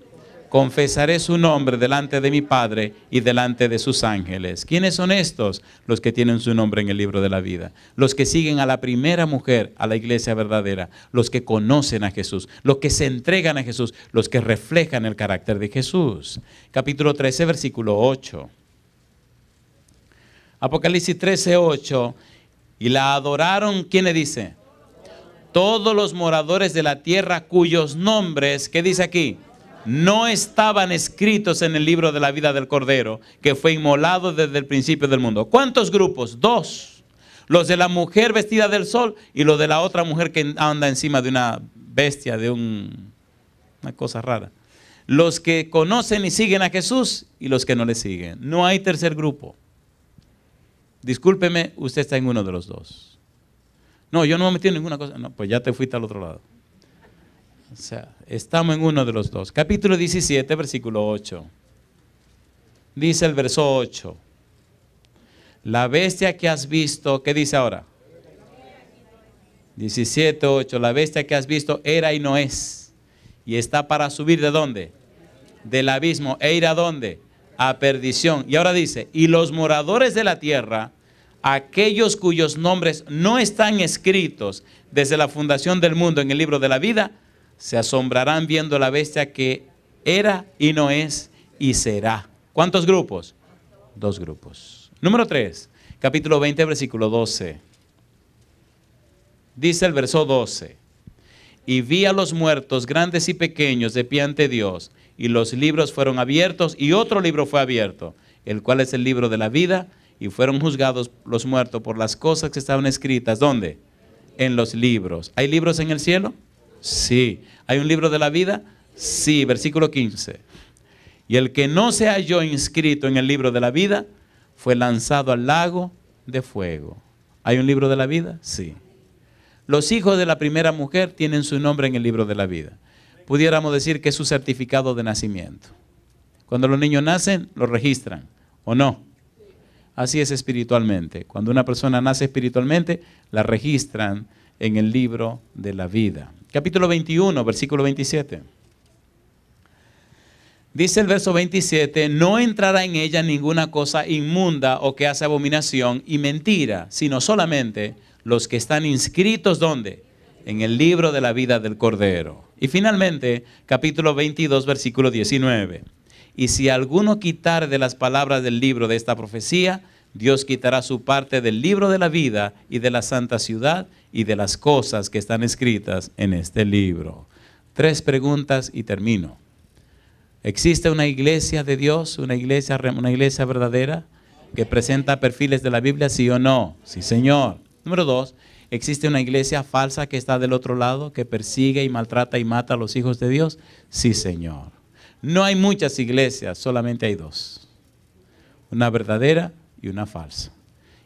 confesaré su nombre delante de mi Padre y delante de sus ángeles. ¿Quiénes son estos? Los que tienen su nombre en el libro de la vida, los que siguen a la primera mujer, a la iglesia verdadera, los que conocen a Jesús, los que se entregan a Jesús, los que reflejan el carácter de Jesús. Capítulo 13, versículo 8. Apocalipsis 13, 8. Y la adoraron, ¿quién le dice? Todos los moradores de la tierra cuyos nombres, ¿qué dice aquí? no estaban escritos en el libro de la vida del Cordero, que fue inmolado desde el principio del mundo. ¿Cuántos grupos? Dos. Los de la mujer vestida del sol y los de la otra mujer que anda encima de una bestia, de una cosa rara. Los que conocen y siguen a Jesús y los que no le siguen. No hay tercer grupo. Discúlpeme, usted está en uno de los dos. No, yo no me metí en ninguna cosa. No, pues ya te fuiste al otro lado. O sea, estamos en uno de los dos. Capítulo 17, versículo 8. Dice el verso 8. La bestia que has visto, ¿qué dice ahora? 17, 8. La bestia que has visto era y no es. Y está para subir de dónde? Del abismo. ¿E ir a dónde? A perdición. Y ahora dice, y los moradores de la tierra, aquellos cuyos nombres no están escritos desde la fundación del mundo en el libro de la vida, se asombrarán viendo la bestia que era y no es y será. ¿Cuántos grupos? Dos grupos. Número 3, capítulo 20, versículo 12. Dice el verso 12, y vi a los muertos, grandes y pequeños, de pie ante Dios, y los libros fueron abiertos, y otro libro fue abierto, el cual es el libro de la vida, y fueron juzgados los muertos por las cosas que estaban escritas. ¿Dónde? En los libros. ¿Hay libros en el cielo? Sí. ¿Hay un libro de la vida? Sí, versículo 15. Y el que no se halló inscrito en el libro de la vida fue lanzado al lago de fuego. ¿Hay un libro de la vida? Sí. Los hijos de la primera mujer tienen su nombre en el libro de la vida. Pudiéramos decir que es su certificado de nacimiento. Cuando los niños nacen, lo registran, ¿o no? Así es espiritualmente. Cuando una persona nace espiritualmente, la registran en el libro de la vida capítulo 21, versículo 27. Dice el verso 27, no entrará en ella ninguna cosa inmunda o que hace abominación y mentira, sino solamente los que están inscritos donde? En el libro de la vida del Cordero. Y finalmente, capítulo 22, versículo 19. Y si alguno quitar de las palabras del libro de esta profecía, Dios quitará su parte del libro de la vida y de la santa ciudad y de las cosas que están escritas en este libro. Tres preguntas y termino. ¿Existe una iglesia de Dios, una iglesia, una iglesia verdadera que presenta perfiles de la Biblia, sí o no? Sí, señor. Número dos, ¿existe una iglesia falsa que está del otro lado, que persigue y maltrata y mata a los hijos de Dios? Sí, señor. No hay muchas iglesias, solamente hay dos. Una verdadera y una falsa.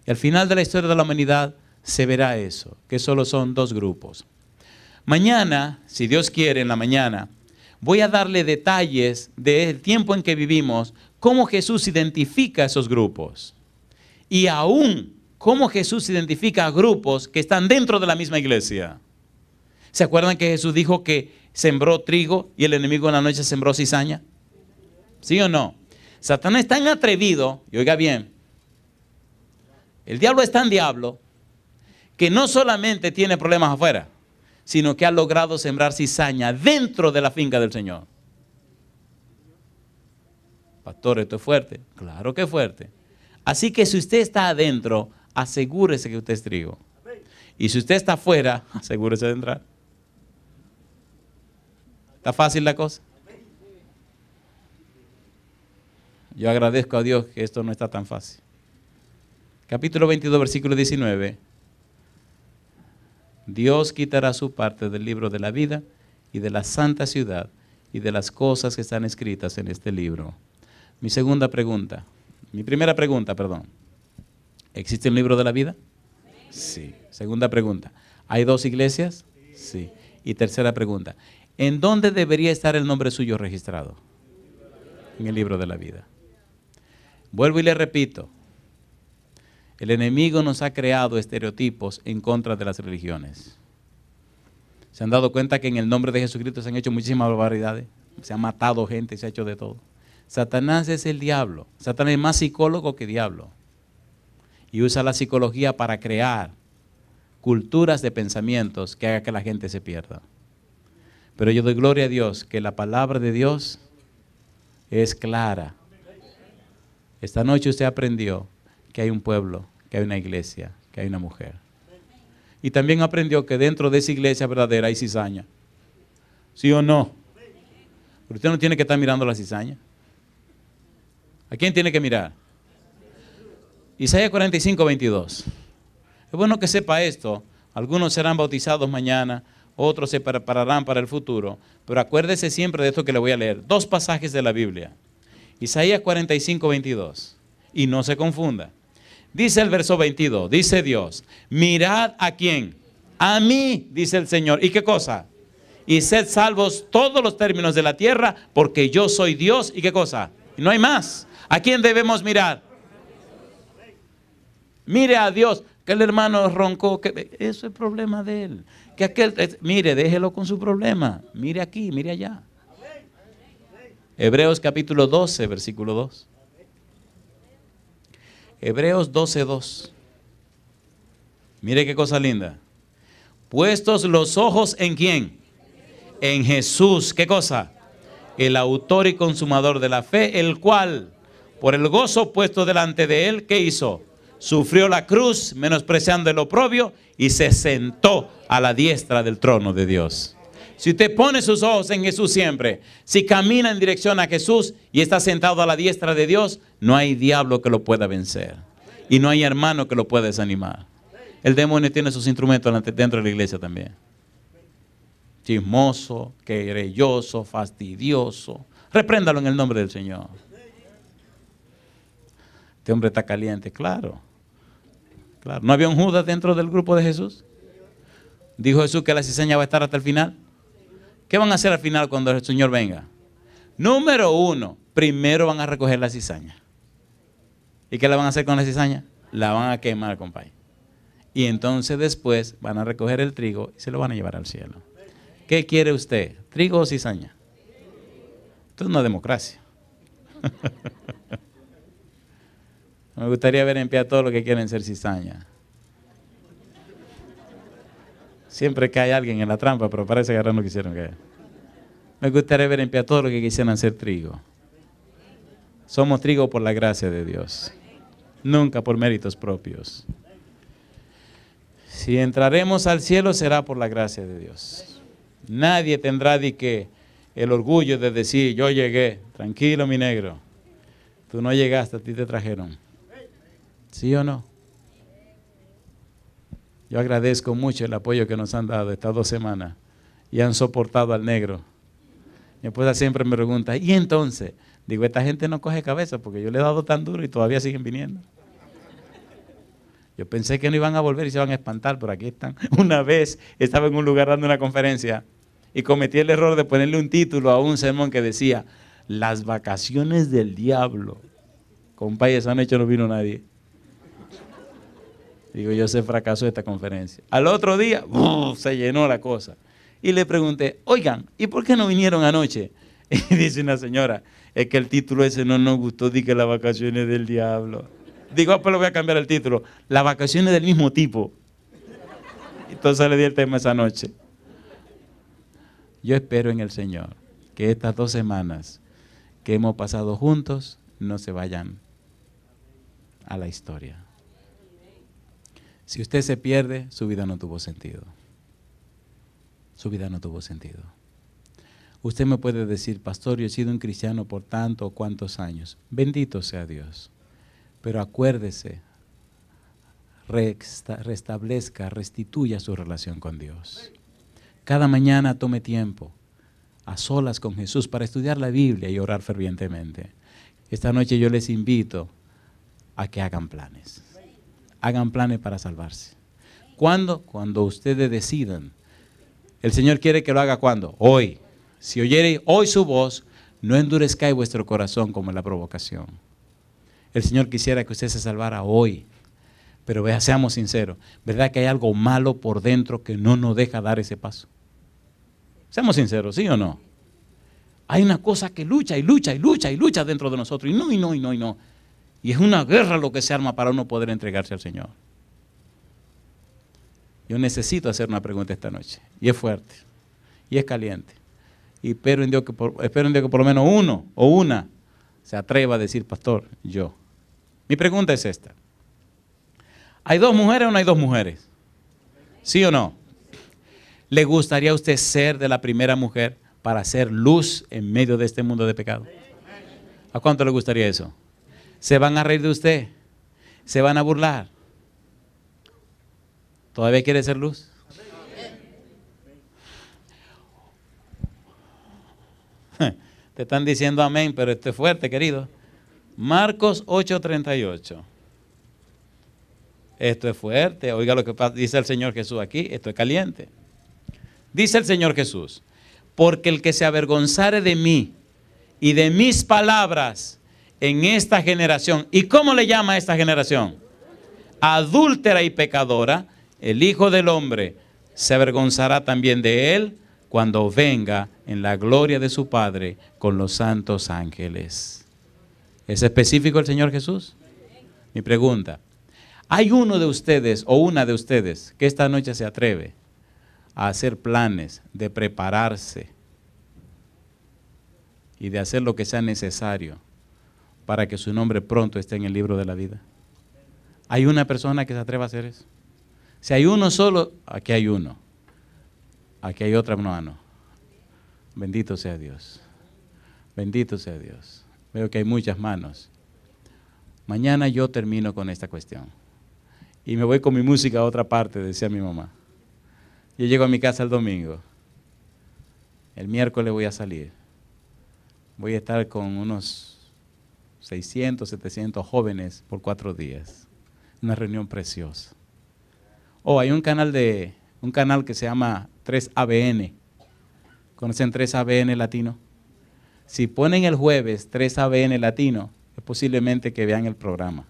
Y al final de la historia de la humanidad, se verá eso, que solo son dos grupos. Mañana, si Dios quiere, en la mañana, voy a darle detalles del tiempo en que vivimos, cómo Jesús identifica esos grupos. Y aún cómo Jesús identifica a grupos que están dentro de la misma iglesia. ¿Se acuerdan que Jesús dijo que sembró trigo y el enemigo en la noche sembró cizaña? ¿Sí o no? Satanás es tan atrevido, y oiga bien, el diablo es tan diablo que no solamente tiene problemas afuera, sino que ha logrado sembrar cizaña dentro de la finca del Señor. Pastor, esto es fuerte. Claro que es fuerte. Así que si usted está adentro, asegúrese que usted es trigo. Y si usted está afuera, asegúrese de entrar. ¿Está fácil la cosa? Yo agradezco a Dios que esto no está tan fácil. Capítulo 22, versículo 19. Dios quitará su parte del libro de la vida y de la santa ciudad y de las cosas que están escritas en este libro. Mi segunda pregunta, mi primera pregunta, perdón. ¿Existe un libro de la vida? Sí. Segunda pregunta. ¿Hay dos iglesias? Sí. Y tercera pregunta. ¿En dónde debería estar el nombre suyo registrado? En el libro de la vida. Vuelvo y le repito. El enemigo nos ha creado estereotipos en contra de las religiones. Se han dado cuenta que en el nombre de Jesucristo se han hecho muchísimas barbaridades. Se ha matado gente, se ha hecho de todo. Satanás es el diablo. Satanás es más psicólogo que diablo. Y usa la psicología para crear culturas de pensamientos que haga que la gente se pierda. Pero yo doy gloria a Dios que la palabra de Dios es clara. Esta noche usted aprendió que hay un pueblo que hay una iglesia, que hay una mujer. Y también aprendió que dentro de esa iglesia verdadera hay cizaña. ¿Sí o no? Pero usted no tiene que estar mirando la cizaña. ¿A quién tiene que mirar? Isaías 45, 22. Es bueno que sepa esto. Algunos serán bautizados mañana, otros se prepararán para el futuro. Pero acuérdese siempre de esto que le voy a leer. Dos pasajes de la Biblia. Isaías 45, 22. Y no se confunda. Dice el verso 22, dice Dios, mirad a quién, a mí, dice el Señor. ¿Y qué cosa? Y sed salvos todos los términos de la tierra, porque yo soy Dios. ¿Y qué cosa? No hay más. ¿A quién debemos mirar? Mire a Dios, que el hermano roncó, que eso es problema de él. Que aquel, mire, déjelo con su problema. Mire aquí, mire allá. Hebreos capítulo 12, versículo 2. Hebreos 12.2. Mire qué cosa linda. Puestos los ojos en quién? En Jesús. ¿Qué cosa? El autor y consumador de la fe, el cual, por el gozo puesto delante de él, ¿qué hizo? Sufrió la cruz, menospreciando el oprobio, y se sentó a la diestra del trono de Dios. Si usted pone sus ojos en Jesús siempre, si camina en dirección a Jesús y está sentado a la diestra de Dios, no hay diablo que lo pueda vencer. Y no hay hermano que lo pueda desanimar. El demonio tiene sus instrumentos dentro de la iglesia también. Chismoso, querelloso, fastidioso. Repréndalo en el nombre del Señor. Este hombre está caliente, claro. claro. ¿No había un Judas dentro del grupo de Jesús? Dijo Jesús que la cizaña va a estar hasta el final. ¿Qué van a hacer al final cuando el Señor venga? Número uno, primero van a recoger la cizaña. ¿Y qué la van a hacer con la cizaña? La van a quemar, compadre. Y entonces después van a recoger el trigo y se lo van a llevar al cielo. ¿Qué quiere usted? ¿Trigo o cizaña? Esto es una democracia. Me gustaría ver en pie a todos los que quieren ser cizaña. Siempre cae alguien en la trampa, pero parece que ahora no quisieron caer. Me gustaría ver en pie a todos los que quisieran ser trigo. Somos trigo por la gracia de Dios, nunca por méritos propios. Si entraremos al cielo será por la gracia de Dios. Nadie tendrá de que el orgullo de decir, yo llegué, tranquilo mi negro, tú no llegaste, a ti te trajeron. ¿Sí o no? Yo agradezco mucho el apoyo que nos han dado estas dos semanas y han soportado al negro. Mi esposa siempre me pregunta, ¿y entonces? Digo, esta gente no coge cabeza porque yo le he dado tan duro y todavía siguen viniendo. Yo pensé que no iban a volver y se van a espantar, pero aquí están. Una vez estaba en un lugar dando una conferencia y cometí el error de ponerle un título a un sermón que decía, las vacaciones del diablo. compañeros, han hecho no vino nadie. Digo, yo sé fracaso esta conferencia. Al otro día, se llenó la cosa. Y le pregunté, oigan, ¿y por qué no vinieron anoche? Y dice una señora, es que el título ese no nos gustó, di que las vacaciones del diablo. Digo, ah, pues lo voy a cambiar el título, las vacaciones del mismo tipo. Entonces le di el tema esa noche. Yo espero en el Señor que estas dos semanas que hemos pasado juntos no se vayan a la historia. Si usted se pierde, su vida no tuvo sentido. Su vida no tuvo sentido. Usted me puede decir, pastor, yo he sido un cristiano por tanto o cuantos años. Bendito sea Dios. Pero acuérdese, restablezca, restituya su relación con Dios. Cada mañana tome tiempo a solas con Jesús para estudiar la Biblia y orar fervientemente. Esta noche yo les invito a que hagan planes hagan planes para salvarse. ¿Cuándo? Cuando ustedes decidan. El Señor quiere que lo haga cuando? Hoy. Si oyere hoy su voz, no endurezcáis vuestro corazón como en la provocación. El Señor quisiera que usted se salvara hoy. Pero vea, seamos sinceros, ¿verdad que hay algo malo por dentro que no nos deja dar ese paso? Seamos sinceros, ¿sí o no? Hay una cosa que lucha y lucha y lucha y lucha dentro de nosotros. Y no, y no, y no, y no. Y es una guerra lo que se arma para uno poder entregarse al Señor. Yo necesito hacer una pregunta esta noche. Y es fuerte. Y es caliente. Y espero en Dios que por, espero que por lo menos uno o una se atreva a decir, pastor, yo. Mi pregunta es esta. ¿Hay dos mujeres o no hay dos mujeres? ¿Sí o no? ¿Le gustaría a usted ser de la primera mujer para hacer luz en medio de este mundo de pecado? ¿A cuánto le gustaría eso? Se van a reír de usted. Se van a burlar. ¿Todavía quiere ser luz? Te están diciendo amén, pero este es fuerte, querido. Marcos 8:38. Esto es fuerte. Oiga lo que dice el Señor Jesús aquí. Esto es caliente. Dice el Señor Jesús, porque el que se avergonzare de mí y de mis palabras en esta generación. ¿Y cómo le llama a esta generación? Adúltera y pecadora, el Hijo del Hombre se avergonzará también de él cuando venga en la gloria de su Padre con los santos ángeles. ¿Es específico el Señor Jesús? Mi pregunta, ¿hay uno de ustedes o una de ustedes que esta noche se atreve a hacer planes de prepararse y de hacer lo que sea necesario para que su nombre pronto esté en el libro de la vida. Hay una persona que se atreva a hacer eso. Si hay uno solo, aquí hay uno. Aquí hay otra mano. Bendito sea Dios. Bendito sea Dios. Veo que hay muchas manos. Mañana yo termino con esta cuestión. Y me voy con mi música a otra parte, decía mi mamá. Yo llego a mi casa el domingo. El miércoles voy a salir. Voy a estar con unos 600, 700 jóvenes por cuatro días. Una reunión preciosa. Oh, hay un canal, de, un canal que se llama 3ABN. ¿Conocen 3ABN Latino? Si ponen el jueves 3ABN Latino, es posiblemente que vean el programa.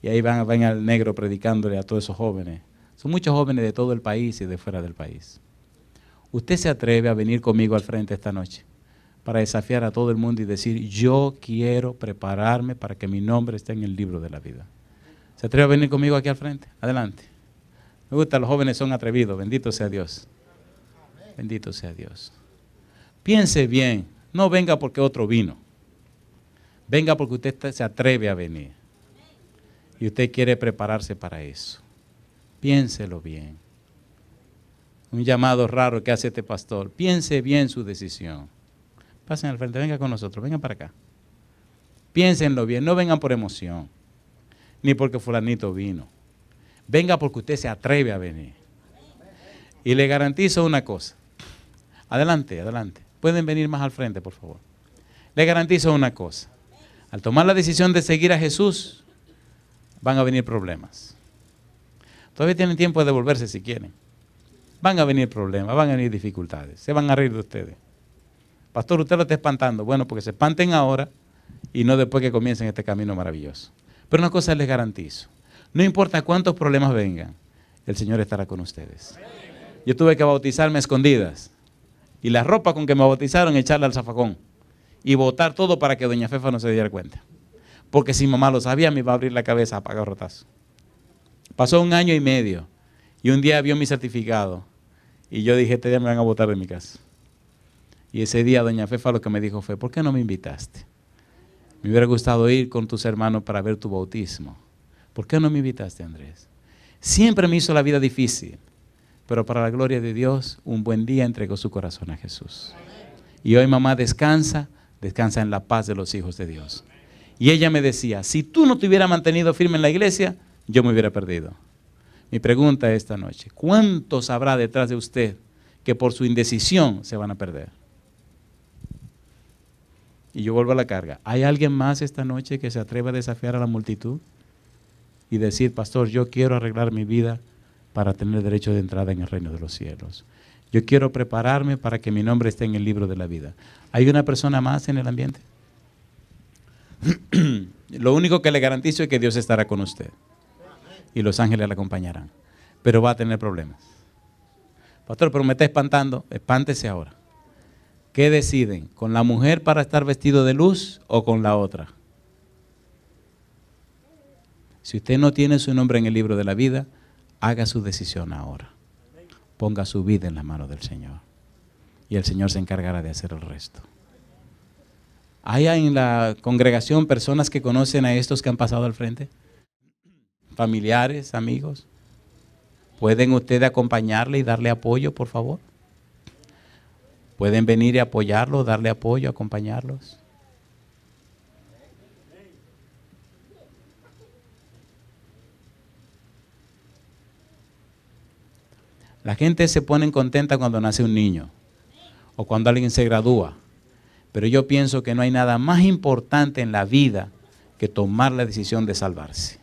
Y ahí van, van al negro predicándole a todos esos jóvenes. Son muchos jóvenes de todo el país y de fuera del país. ¿Usted se atreve a venir conmigo al frente esta noche? para desafiar a todo el mundo y decir, yo quiero prepararme para que mi nombre esté en el libro de la vida. ¿Se atreve a venir conmigo aquí al frente? Adelante. Me gusta, los jóvenes son atrevidos, bendito sea Dios. Bendito sea Dios. Piense bien, no venga porque otro vino. Venga porque usted se atreve a venir. Y usted quiere prepararse para eso. Piénselo bien. Un llamado raro que hace este pastor. Piense bien su decisión. Pasen al frente, vengan con nosotros, vengan para acá. Piénsenlo bien, no vengan por emoción, ni porque fulanito vino. Venga porque usted se atreve a venir. Y le garantizo una cosa. Adelante, adelante. Pueden venir más al frente, por favor. Le garantizo una cosa. Al tomar la decisión de seguir a Jesús, van a venir problemas. Todavía tienen tiempo de devolverse si quieren. Van a venir problemas, van a venir dificultades. Se van a reír de ustedes. Pastor, usted lo está espantando. Bueno, porque se espanten ahora y no después que comiencen este camino maravilloso. Pero una cosa les garantizo. No importa cuántos problemas vengan, el Señor estará con ustedes. Yo tuve que bautizarme a escondidas. Y la ropa con que me bautizaron, echarla al zafacón. Y botar todo para que doña Fefa no se diera cuenta. Porque si mamá lo sabía, me iba a abrir la cabeza a pagar rotazo. Pasó un año y medio. Y un día vio mi certificado. Y yo dije, este día me van a votar de mi casa. Y ese día doña Fefa lo que me dijo fue, ¿por qué no me invitaste? Me hubiera gustado ir con tus hermanos para ver tu bautismo. ¿Por qué no me invitaste, Andrés? Siempre me hizo la vida difícil, pero para la gloria de Dios, un buen día entregó su corazón a Jesús. Y hoy mamá descansa, descansa en la paz de los hijos de Dios. Y ella me decía, si tú no te hubieras mantenido firme en la iglesia, yo me hubiera perdido. Mi pregunta esta noche, ¿cuántos habrá detrás de usted que por su indecisión se van a perder? Y yo vuelvo a la carga. ¿Hay alguien más esta noche que se atreva a desafiar a la multitud y decir, pastor, yo quiero arreglar mi vida para tener derecho de entrada en el reino de los cielos? Yo quiero prepararme para que mi nombre esté en el libro de la vida. ¿Hay una persona más en el ambiente? Lo único que le garantizo es que Dios estará con usted y los ángeles le acompañarán, pero va a tener problemas. Pastor, pero me está espantando, espántese ahora. ¿Qué deciden? ¿Con la mujer para estar vestido de luz o con la otra? Si usted no tiene su nombre en el libro de la vida, haga su decisión ahora. Ponga su vida en las manos del Señor. Y el Señor se encargará de hacer el resto. ¿Hay en la congregación personas que conocen a estos que han pasado al frente? ¿Familiares, amigos? ¿Pueden ustedes acompañarle y darle apoyo, por favor? Pueden venir y apoyarlo, darle apoyo, acompañarlos. La gente se pone contenta cuando nace un niño o cuando alguien se gradúa. Pero yo pienso que no hay nada más importante en la vida que tomar la decisión de salvarse.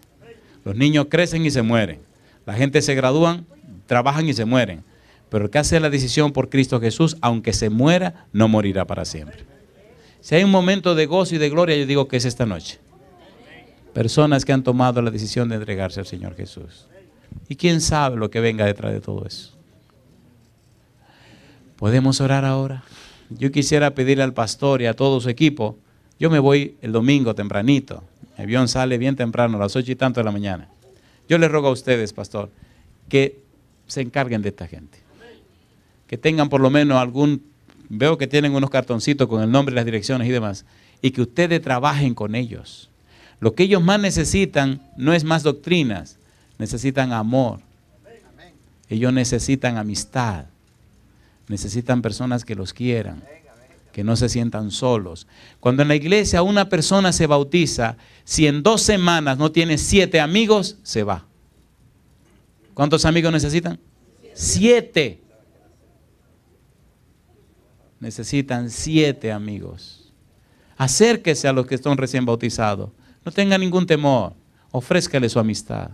Los niños crecen y se mueren. La gente se gradúan, trabajan y se mueren. Pero el que hace la decisión por Cristo Jesús, aunque se muera, no morirá para siempre. Si hay un momento de gozo y de gloria, yo digo que es esta noche. Personas que han tomado la decisión de entregarse al Señor Jesús. Y quién sabe lo que venga detrás de todo eso. Podemos orar ahora. Yo quisiera pedirle al pastor y a todo su equipo, yo me voy el domingo tempranito. El avión sale bien temprano, a las ocho y tanto de la mañana. Yo le ruego a ustedes, pastor, que se encarguen de esta gente tengan por lo menos algún, veo que tienen unos cartoncitos con el nombre, las direcciones y demás, y que ustedes trabajen con ellos. Lo que ellos más necesitan no es más doctrinas, necesitan amor. Ellos necesitan amistad, necesitan personas que los quieran, que no se sientan solos. Cuando en la iglesia una persona se bautiza, si en dos semanas no tiene siete amigos, se va. ¿Cuántos amigos necesitan? Siete necesitan siete amigos. Acérquese a los que están recién bautizados. No tenga ningún temor. Ofrézcale su amistad.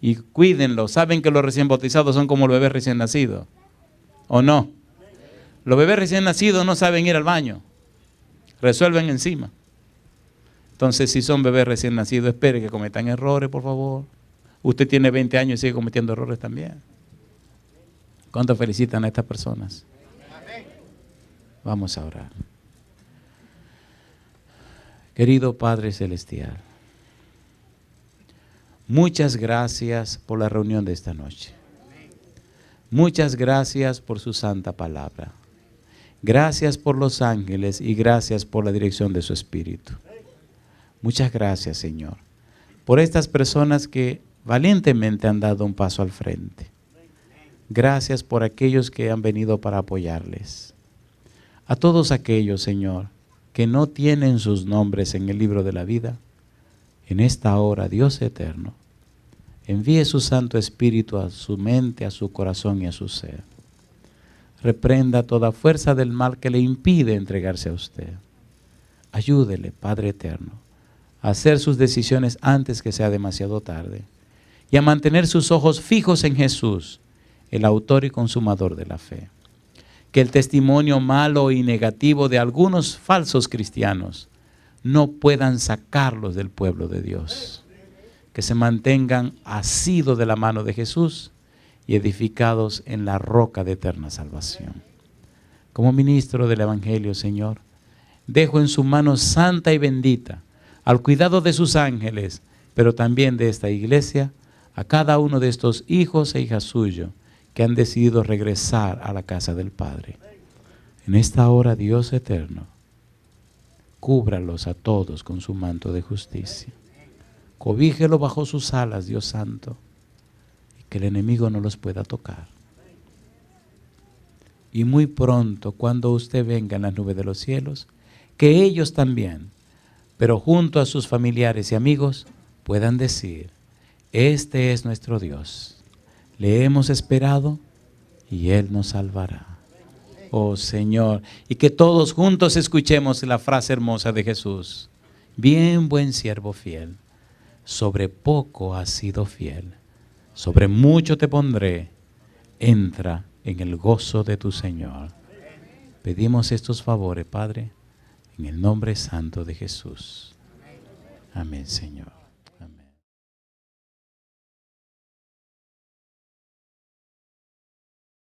Y cuídenlo. Saben que los recién bautizados son como los bebés recién nacidos. ¿O no? Los bebés recién nacidos no saben ir al baño. Resuelven encima. Entonces, si son bebés recién nacidos, espere que cometan errores, por favor. Usted tiene 20 años y sigue cometiendo errores también. ¿Cuánto felicitan a estas personas? Vamos a orar. Querido Padre Celestial, muchas gracias por la reunión de esta noche. Muchas gracias por su santa palabra. Gracias por los ángeles y gracias por la dirección de su Espíritu. Muchas gracias, Señor, por estas personas que valientemente han dado un paso al frente. Gracias por aquellos que han venido para apoyarles a todos aquellos, Señor, que no tienen sus nombres en el libro de la vida, en esta hora, Dios eterno, envíe su Santo Espíritu a su mente, a su corazón y a su ser. Reprenda toda fuerza del mal que le impide entregarse a usted. Ayúdele, Padre eterno, a hacer sus decisiones antes que sea demasiado tarde y a mantener sus ojos fijos en Jesús, el autor y consumador de la fe que el testimonio malo y negativo de algunos falsos cristianos no puedan sacarlos del pueblo de Dios. Que se mantengan asidos de la mano de Jesús y edificados en la roca de eterna salvación. Como ministro del Evangelio, Señor, dejo en su mano santa y bendita, al cuidado de sus ángeles, pero también de esta iglesia, a cada uno de estos hijos e hijas suyos que han decidido regresar a la casa del Padre. En esta hora, Dios eterno, cúbralos a todos con su manto de justicia. Cobíjelo bajo sus alas, Dios Santo, y que el enemigo no los pueda tocar. Y muy pronto, cuando usted venga en las nubes de los cielos, que ellos también, pero junto a sus familiares y amigos, puedan decir, este es nuestro Dios le hemos esperado y Él nos salvará. Oh Señor, y que todos juntos escuchemos la frase hermosa de Jesús. Bien, buen siervo fiel, sobre poco has sido fiel, sobre mucho te pondré, entra en el gozo de tu Señor. Pedimos estos favores, Padre, en el nombre santo de Jesús. Amén, Señor.